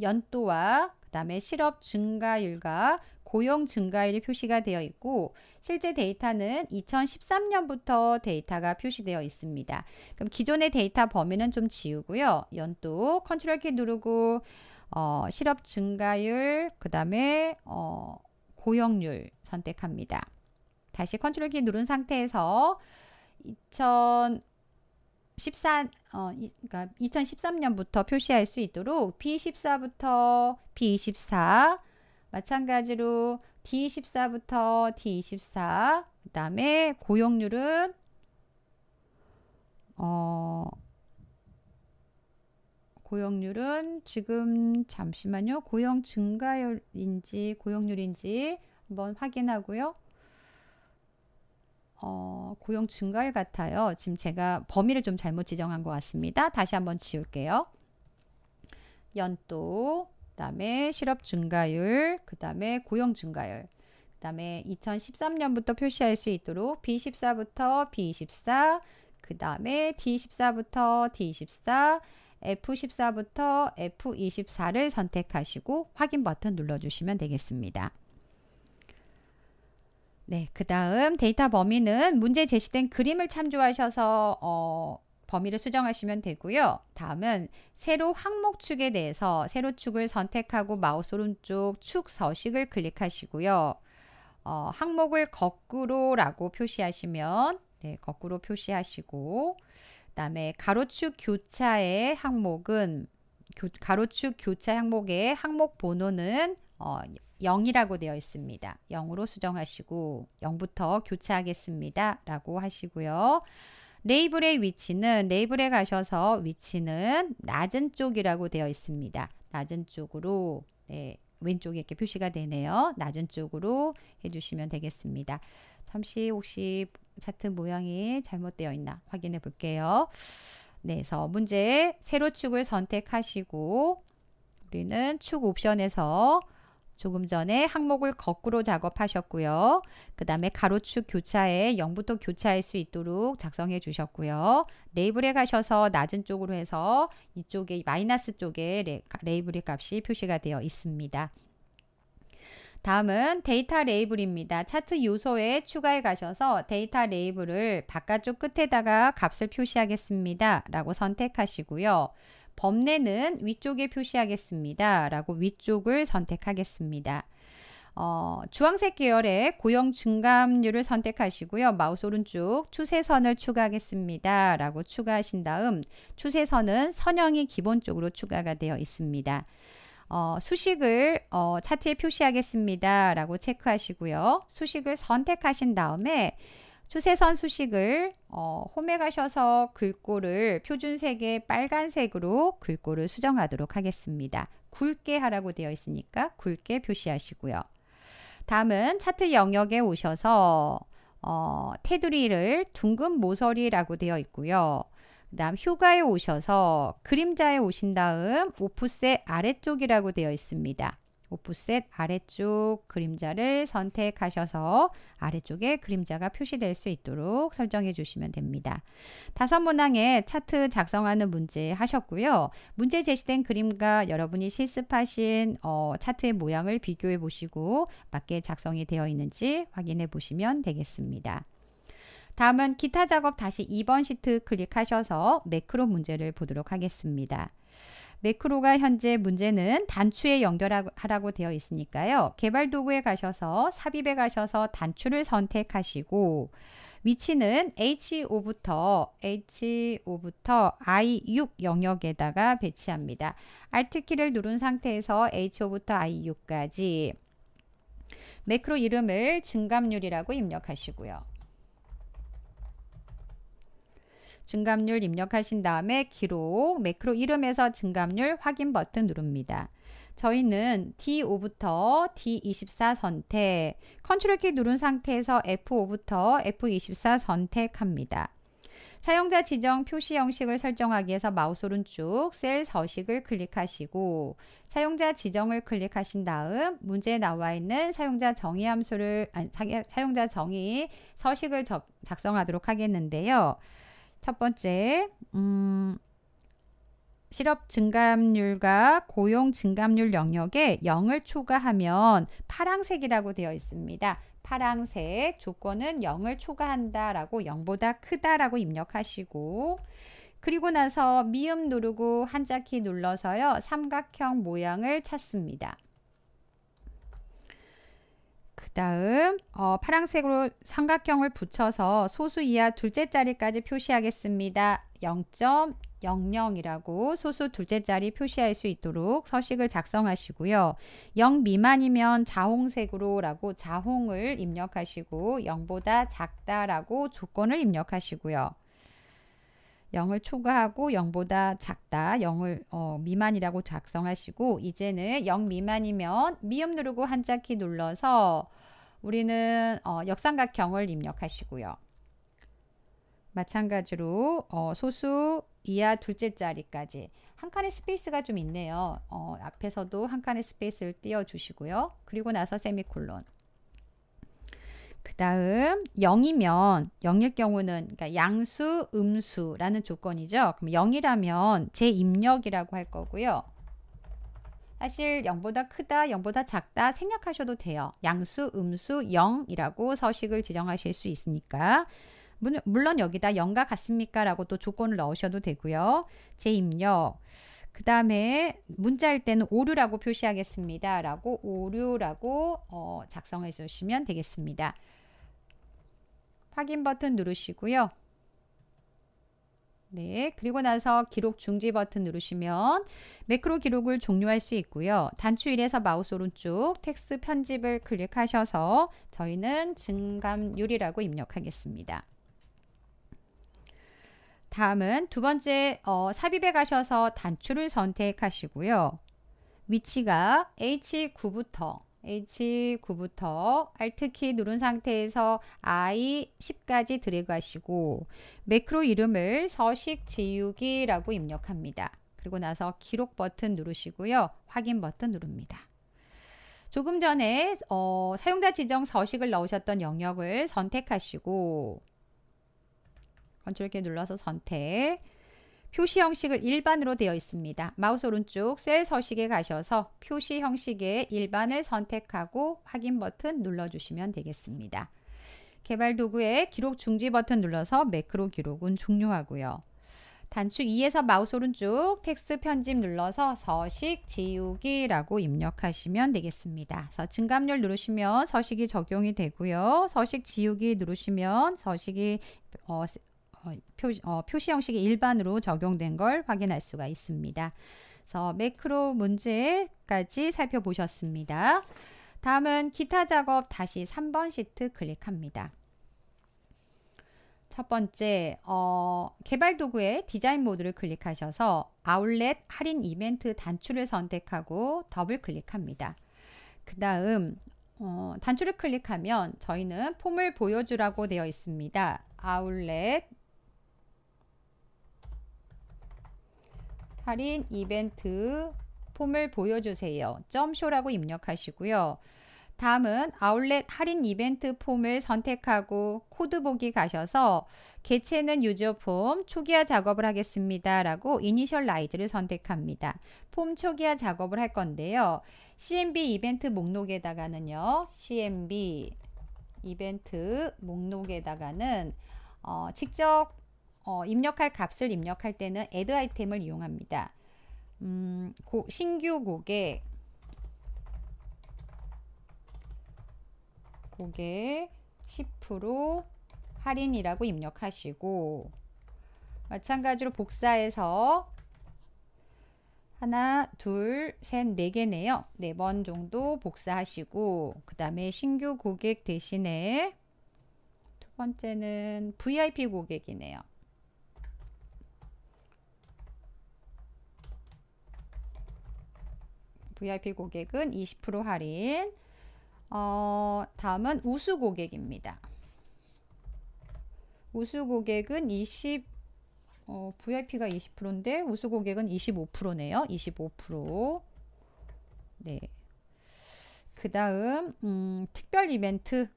연도와 그 다음에 실업 증가율과 고용 증가율이 표시가 되어 있고 실제 데이터는 2013년부터 데이터가 표시되어 있습니다. 그럼 기존의 데이터 범위는 좀 지우고요. 연도 컨트롤 키 누르고 어, 실업 증가율 그 다음에 어, 고역률 선택합니다. 다시 컨트롤 키 누른 상태에서 2014, 어, 이, 그러니까 2013년부터 표시할 수 있도록 B14부터 B24, 마찬가지로 D24부터 D24, 그 다음에 고용률은 어, 고용률은 지금 잠시만요. 고용 증가율인지 고용률인지 한번 확인하고요. 어, 고용 증가율 같아요. 지금 제가 범위를 좀 잘못 지정한 것 같습니다. 다시 한번 지울게요. 연도, 그 다음에 실업 증가율, 그 다음에 고용 증가율. 그 다음에 2013년부터 표시할 수 있도록 B14부터 B24, 그 다음에 D14부터 D14, F14부터 F24를 선택하시고 확인 버튼 눌러주시면 되겠습니다. 네, 그 다음 데이터 범위는 문제 제시된 그림을 참조하셔서 어, 범위를 수정하시면 되고요. 다음은 세로 항목 축에 대해서 세로 축을 선택하고 마우스 오른쪽 축 서식을 클릭하시고요. 어, 항목을 거꾸로라고 표시하시면 네, 거꾸로 표시하시고 그다음에 가로축 교차의 항목은 교, 가로축 교차 항목의 항목 번호는 어, 0이라고 되어 있습니다. 0으로 수정하시고 0부터 교차하겠습니다. 라고 하시고요. 레이블의 위치는 레이블에 가셔서 위치는 낮은 쪽이라고 되어 있습니다. 낮은 쪽으로 네, 왼쪽에 이렇게 표시가 되네요. 낮은 쪽으로 해주시면 되겠습니다. 잠시 혹시 차트 모양이 잘못되어 있나 확인해 볼게요. 네, 서 문제 세로 축을 선택하시고 우리는 축 옵션에서 조금 전에 항목을 거꾸로 작업하셨고요. 그 다음에 가로축 교차에 0부터 교차할 수 있도록 작성해 주셨고요. 레이블에 가셔서 낮은 쪽으로 해서 이쪽에 마이너스 쪽에 레, 레이블의 값이 표시가 되어 있습니다. 다음은 데이터 레이블입니다. 차트 요소에 추가해 가셔서 데이터 레이블을 바깥쪽 끝에다가 값을 표시하겠습니다. 라고 선택하시고요. 범례는 위쪽에 표시하겠습니다. 라고 위쪽을 선택하겠습니다. 어, 주황색 계열의 고용 증감률을 선택하시고요. 마우스 오른쪽 추세선을 추가하겠습니다. 라고 추가하신 다음 추세선은 선형이 기본적으로 추가가 되어 있습니다. 어, 수식을 어, 차트에 표시하겠습니다. 라고 체크하시고요. 수식을 선택하신 다음에 추세선 수식을 어, 홈에 가셔서 글꼴을 표준색의 빨간색으로 글꼴을 수정하도록 하겠습니다. 굵게 하라고 되어 있으니까 굵게 표시하시고요. 다음은 차트 영역에 오셔서 어, 테두리를 둥근 모서리라고 되어 있고요. 그 다음 휴가에 오셔서 그림자에 오신 다음 오프셋 아래쪽이라고 되어 있습니다. 오프셋 아래쪽 그림자를 선택하셔서 아래쪽에 그림자가 표시될 수 있도록 설정해 주시면 됩니다. 다섯 문항의 차트 작성하는 문제 하셨고요. 문제 제시된 그림과 여러분이 실습하신 어, 차트의 모양을 비교해 보시고 맞게 작성이 되어 있는지 확인해 보시면 되겠습니다. 다음은 기타 작업 다시 2번 시트 클릭하셔서 매크로 문제를 보도록 하겠습니다. 매크로가 현재 문제는 단추에 연결하라고 되어 있으니까요. 개발 도구에 가셔서 삽입에 가셔서 단추를 선택하시고 위치는 H5부터 H5부터 I6 영역에다가 배치합니다. Alt키를 누른 상태에서 H5부터 I6까지 매크로 이름을 증감률이라고 입력하시고요. 증감률 입력하신 다음에 기록, 매크로 이름에서 증감률 확인 버튼 누릅니다. 저희는 D5부터 D24 선택, 컨트롤 키 누른 상태에서 F5부터 F24 선택합니다. 사용자 지정 표시 형식을 설정하기 위해서 마우스 오른쪽 셀 서식을 클릭하시고 사용자 지정을 클릭하신 다음 문제에 나와 있는 사용자 정의 함수를 아니, 사용자 정의 서식을 적, 작성하도록 하겠는데요. 첫 번째, 음, 실업 증감률과 고용 증감률 영역에 0을 초과하면 파랑색이라고 되어 있습니다. 파랑색 조건은 0을 초과한다라고 0보다 크다라고 입력하시고 그리고 나서 미음 누르고 한자키 눌러서요. 삼각형 모양을 찾습니다. 다음 어, 파랑색으로 삼각형을 붙여서 소수 이하 둘째 자리까지 표시하겠습니다. 0.00이라고 소수 둘째 자리 표시할 수 있도록 서식을 작성하시고요. 0 미만이면 자홍색으로 라고 자홍을 입력하시고 0보다 작다라고 조건을 입력하시고요. 0을 초과하고 0보다 작다 0을 어, 미만이라고 작성하시고 이제는 0 미만이면 미음 누르고 한자 키 눌러서 우리는 어, 역삼각형을 입력하시고요. 마찬가지로 어, 소수 이하 둘째 자리까지 한 칸의 스페이스가 좀 있네요. 어, 앞에서도 한 칸의 스페이스를 띄워주시고요. 그리고 나서 세미콜론. 그 다음 0이면 0일 경우는 그러니까 양수, 음수라는 조건이죠. 그럼 0이라면 재입력이라고 할 거고요. 사실 0보다 크다, 0보다 작다 생략하셔도 돼요. 양수, 음수, 0이라고 서식을 지정하실 수 있으니까 물론 여기다 0과 같습니까? 라고 또 조건을 넣으셔도 되고요. 제입력그 다음에 문자일 때는 오류라고 표시하겠습니다. 라고 오류라고 어, 작성해 주시면 되겠습니다. 확인 버튼 누르시고요. 네, 그리고 나서 기록 중지 버튼 누르시면 매크로 기록을 종료할 수 있고요. 단추일에서 마우스 오른쪽 텍스트 편집을 클릭하셔서 저희는 증감률이라고 입력하겠습니다. 다음은 두 번째 어, 삽입에 가셔서 단추를 선택하시고요. 위치가 H9부터 H9부터 Alt키 누른 상태에서 I10까지 드래그하시고 매크로 이름을 서식 지우기라고 입력합니다. 그리고 나서 기록 버튼 누르시고요. 확인 버튼 누릅니다. 조금 전에 어, 사용자 지정 서식을 넣으셨던 영역을 선택하시고 컨트롤 키 눌러서 선택 표시 형식을 일반으로 되어 있습니다. 마우스 오른쪽 셀 서식에 가셔서 표시 형식의 일반을 선택하고 확인 버튼 눌러주시면 되겠습니다. 개발 도구에 기록 중지 버튼 눌러서 매크로 기록은 종료하고요. 단추 2에서 마우스 오른쪽 텍스트 편집 눌러서 서식 지우기라고 입력하시면 되겠습니다. 그래서 증감률 누르시면 서식이 적용이 되고요. 서식 지우기 누르시면 서식이 어, 어, 표시, 어, 표시 형식이 일반으로 적용된 걸 확인할 수가 있습니다. 그래서 매크로 문제까지 살펴보셨습니다. 다음은 기타 작업 다시 3번 시트 클릭합니다. 첫 번째, 어, 개발 도구의 디자인 모드를 클릭하셔서 아울렛 할인 이벤트 단추를 선택하고 더블 클릭합니다. 그 다음, 어, 단추를 클릭하면 저희는 폼을 보여주라고 되어 있습니다. 아울렛 할인 이벤트 폼을 보여주세요. 점쇼라고 입력하시고요. 다음은 아울렛 할인 이벤트 폼을 선택하고 코드 보기 가셔서 개체는 유저 폼 초기화 작업을 하겠습니다. 라고 이니셜 라이즈를 선택합니다. 폼 초기화 작업을 할 건데요. CMB 이벤트 목록에다가는요. CMB 이벤트 목록에다가는 어, 직접 어, 입력할 값을 입력할 때는 add 아이템을 이용합니다. 음, 고, 신규 고객 고객 10% 할인이라고 입력하시고 마찬가지로 복사해서 하나, 둘, 셋, 네 개네요. 네 번 정도 복사하시고 그 다음에 신규 고객 대신에 두 번째는 VIP 고객이네요. VIP 고객은 20% 할인. 어, 다음은 우수 고객입니다. 우수 고객은 20, 어, VIP가 20%인데 우수 고객은 25%네요. 25%. 네. 그 다음, 음, 특별 이벤트.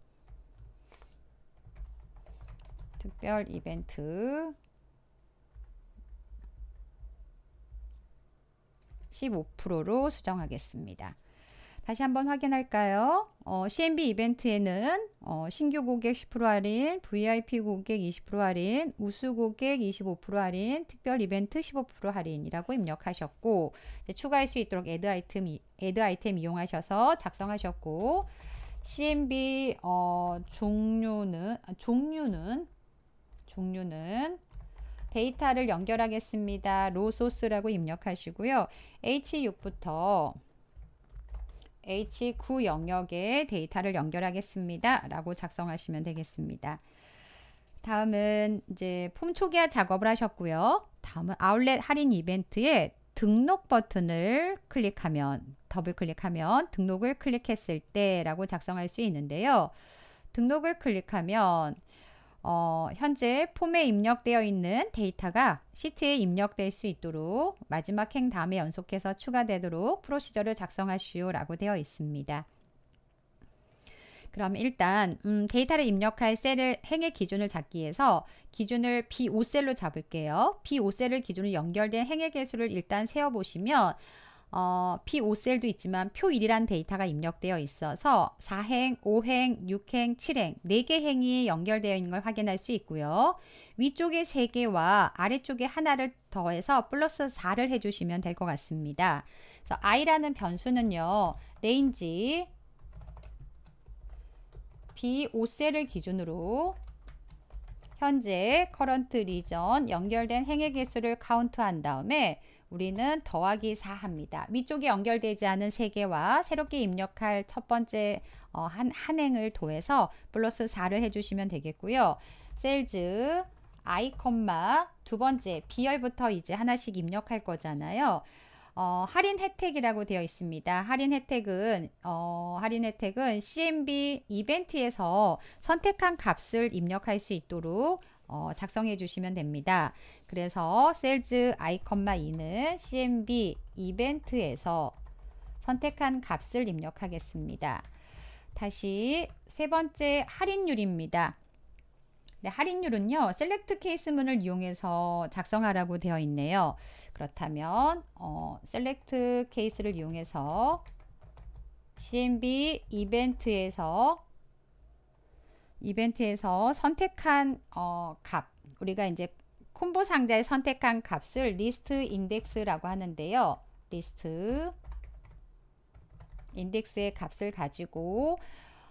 특별 이벤트. 15%로 수정하겠습니다. 다시 한번 확인할까요? 어, CMB 이벤트에는 어, 신규 고객 10% 할인, VIP 고객 20% 할인, 우수 고객 25% 할인, 특별 이벤트 15% 할인이라고 입력하셨고 추가할 수 있도록 애드 아이템, 애드 아이템 이용하셔서 작성하셨고 CMB 어, 종류는 아, 종류는 종류는 데이터를 연결하겠습니다. 로 소스라고 입력하시고요. H6부터 H9 영역에 데이터를 연결하겠습니다. 라고 작성하시면 되겠습니다. 다음은 이제 폼 초기화 작업을 하셨고요. 다음은 아울렛 할인 이벤트에 등록 버튼을 클릭하면 더블 클릭하면 등록을 클릭했을 때라고 작성할 수 있는데요. 등록을 클릭하면 어, 현재 폼에 입력되어 있는 데이터가 시트에 입력될 수 있도록 마지막 행 다음에 연속해서 추가되도록 프로시저를 작성하시오 라고 되어 있습니다. 그럼 일단 음, 데이터를 입력할 셀을 행의 기준을 잡기 위해서 기준을 B5셀로 잡을게요. B5셀을 기준으로 연결된 행의 개수를 일단 세어보시면 어, P5셀도 있지만 표1이란 데이터가 입력되어 있어서 4행, 5행, 6행, 7행 4개 행이 연결되어 있는 걸 확인할 수 있고요. 위쪽에 3개와 아래쪽에 하나를 더해서 플러스 4를 해주시면 될 것 같습니다. 그래서 i라는 변수는요. 레인지 p 5셀을 기준으로 현재 커런트 리전 연결된 행의 개수를 카운트한 다음에 우리는 더하기 4 합니다. 위쪽에 연결되지 않은 3 개와 새롭게 입력할 첫 번째 어, 한, 한 행을 더해서 플러스 4를 해주시면 되겠고요. 셀즈 아이 콤마 두 번째 비열부터 이제 하나씩 입력할 거잖아요. 어, 할인 혜택이라고 되어 있습니다. 할인 혜택은 어, 할인 혜택은 CMB 이벤트에서 선택한 값을 입력할 수 있도록 어, 작성해 주시면 됩니다. 그래서 셀즈 i,2는 CMB 이벤트에서 선택한 값을 입력하겠습니다. 다시 세 번째 할인율입니다. 네, 할인율은요. 셀렉트 케이스 문을 이용해서 작성하라고 되어 있네요. 그렇다면 어, 셀렉트 케이스를 이용해서 CMB 이벤트에서 이벤트에서 선택한 어, 값 우리가 이제 콤보 상자에 선택한 값을 리스트 인덱스라고 하는데요. 리스트 인덱스의 값을 가지고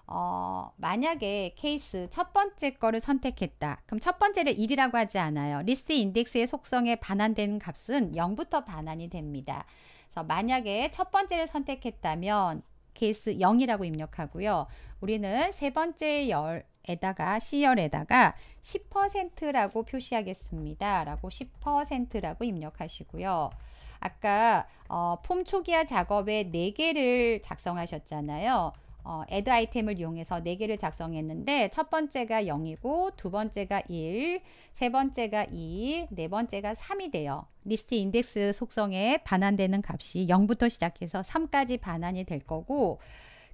어, 만약에 케이스 첫 번째 거를 선택했다. 그럼 첫 번째를 1이라고 하지 않아요. 리스트 인덱스의 속성에 반환되는 값은 0부터 반환이 됩니다. 그래서 만약에 첫 번째를 선택했다면 케이스 0이라고 입력하고요. 우리는 세 번째 열, 에다가 C열에다가 10%라고 표시하겠습니다. 라고 10%라고 입력하시고요. 아까 어, 폼 초기화 작업에 4개를 작성하셨잖아요. 어, add 아이템을 이용해서 4개를 작성했는데 첫 번째가 0이고 두 번째가 1, 세 번째가 2, 네 번째가 3이 돼요. 리스트 인덱스 속성에 반환되는 값이 0부터 시작해서 3까지 반환이 될 거고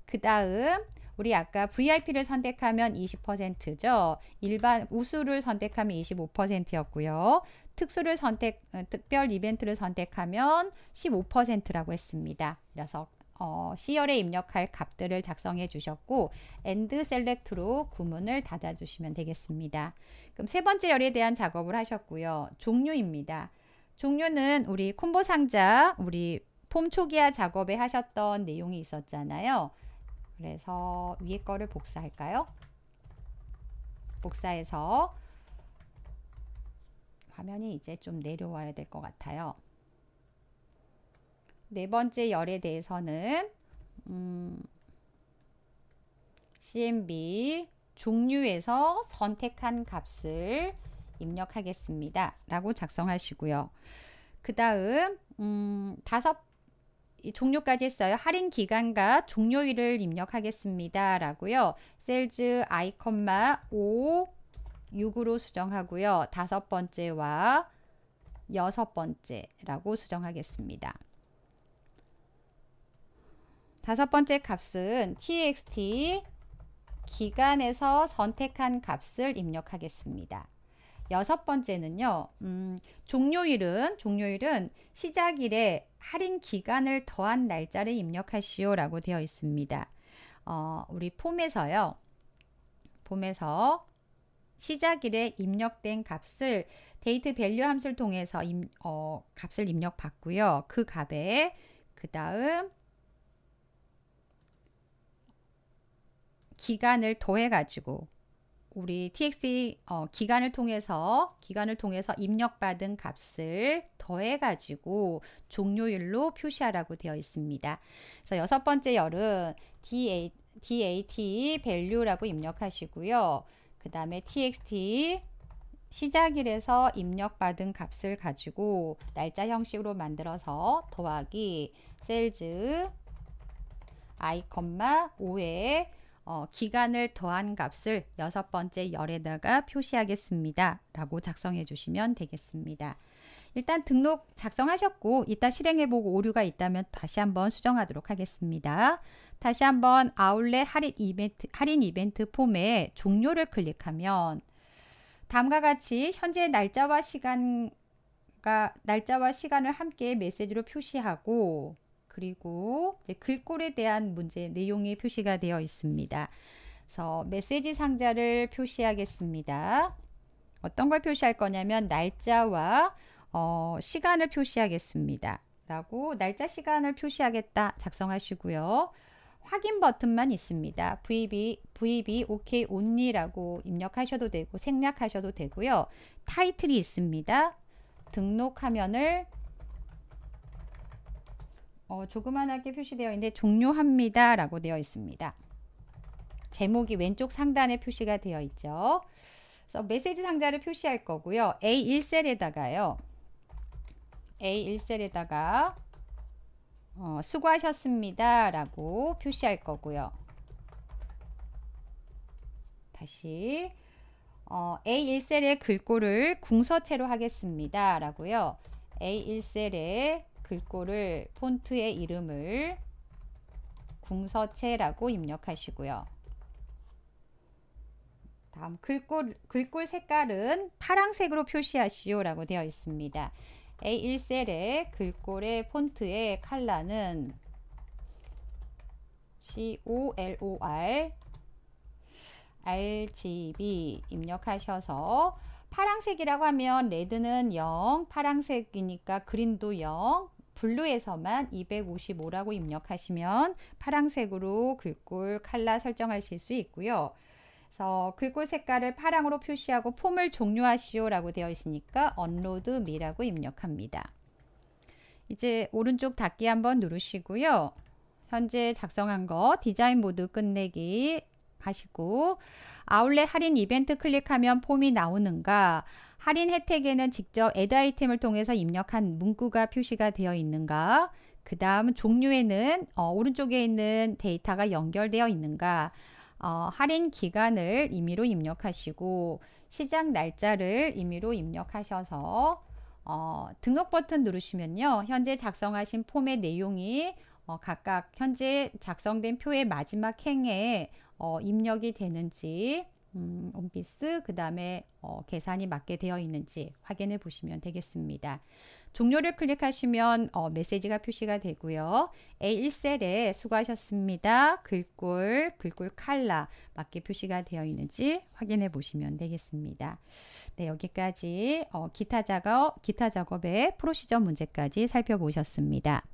그 다음 우리 아까 VIP를 선택하면 20%죠. 일반 우수를 선택하면 25%였고요. 특수를 선택, 어, 특별 이벤트를 선택하면 15%라고 했습니다. 그래서 어, 시열에 입력할 값들을 작성해 주셨고 and select로 구문을 닫아 주시면 되겠습니다. 그럼 세 번째 열에 대한 작업을 하셨고요. 종류입니다. 종류는 우리 콤보 상자, 우리 폼 초기화 작업에 하셨던 내용이 있었잖아요. 그래서 위에 거를 복사할까요? 복사해서 화면이 이제 좀 내려와야 될 것 같아요. 네 번째 열에 대해서는 음, CMB 종류에서 선택한 값을 입력하겠습니다. 라고 작성하시고요. 그 다음 음, 다섯 종료까지 했어요. 할인 기간과 종료일을 입력하겠습니다. 라고요. 셀즈 아 5, 6으로 수정하고요. 다섯 번째와 여섯 번째라고 수정하겠습니다. 다섯 번째 값은 txt 기간에서 선택한 값을 입력하겠습니다. 여섯 번째는요. 음, 종료일은 종료일은 시작일에 할인 기간을 더한 날짜를 입력하시오라고 되어 있습니다. 어, 우리 폼에서요. 폼에서 시작일에 입력된 값을 데이트 밸류 함수를 통해서 임, 어, 값을 입력받고요. 그 값에 그 다음 기간을 더해 가지고 우리 txt 어, 기간을 통해서 기간을 통해서 입력받은 값을 더해 가지고 종료율로 표시하라고 되어 있습니다. 그래서 여섯 번째 열은 DA, DAT value라고 입력하시고요. 그 다음에 txt 시작일에서 입력받은 값을 가지고 날짜 형식으로 만들어서 더하기 셀즈 아 5에 어, 기간을 더한 값을 여섯 번째 열에다가 표시하겠습니다. 라고 작성해 주시면 되겠습니다. 일단 등록 작성하셨고 이따 실행해보고 오류가 있다면 다시 한번 수정하도록 하겠습니다. 다시 한번 아울렛 할인 이벤트, 할인 이벤트 폼의 종료를 클릭하면 다음과 같이 현재 날짜와 시간과 날짜와 시간을 함께 메시지로 표시하고 그리고 글꼴에 대한 문제 내용이 표시가 되어 있습니다. 그래서 메시지 상자를 표시하겠습니다. 어떤 걸 표시할 거냐면 날짜와 어, 시간을 표시하겠습니다. 라고 날짜 시간을 표시하겠다 작성하시고요. 확인 버튼만 있습니다. VB, VB, OK, ONLY라고 입력하셔도 되고 생략하셔도 되고요. 타이틀이 있습니다. 등록 화면을 어, 조그만하게 표시되어 있는데 종료합니다 라고 되어 있습니다. 제목이 왼쪽 상단에 표시가 되어 있죠. 그래서 메시지 상자를 표시할 거고요. A1셀에다가요. A1셀에다가 어, 수고하셨습니다 라고 표시할 거고요. 다시 어, A1셀의 글꼴을 궁서체로 하겠습니다 라고요. A1셀의 글꼴을 폰트의 이름을 궁서체라고 입력하시고요. 다음 글꼴, 글꼴 색깔은 파란색으로 표시하시오 라고 되어 있습니다. A1셀의 글꼴의 폰트의 칼라는 COLOR RGB 입력하셔서 파랑색이라고 하면 레드는 0, 파랑색이니까 그린도 0, 블루에서만 255라고 입력하시면 파랑색으로 글꼴 칼라 설정하실 수 있고요. 그래서 글꼴 색깔을 파랑으로 표시하고 폼을 종료하시오 라고 되어 있으니까 언로드 미라고 입력합니다. 이제 오른쪽 닫기 한번 누르시고요. 현재 작성한 거 디자인 모드 끝내기 하시고 아울렛 할인 이벤트 클릭하면 폼이 나오는가 할인 혜택에는 직접 애드 아이템을 통해서 입력한 문구가 표시가 되어 있는가 그 다음 종류에는 어, 오른쪽에 있는 데이터가 연결되어 있는가 어, 할인 기간을 임의로 입력하시고 시작 날짜를 임의로 입력하셔서 어, 등록 버튼 누르시면요 현재 작성하신 폼의 내용이 어, 각각 현재 작성된 표의 마지막 행에 어, 입력이 되는지 음, 온피스 그 다음에 어, 계산이 맞게 되어 있는지 확인해 보시면 되겠습니다. 종료를 클릭하시면 어, 메시지가 표시가 되고요. A1셀에 수고하셨습니다. 글꼴, 글꼴 칼라 맞게 표시가 되어 있는지 확인해 보시면 되겠습니다. 네, 여기까지 어, 기타 작업, 기타 작업의 프로시저 문제까지 살펴보셨습니다.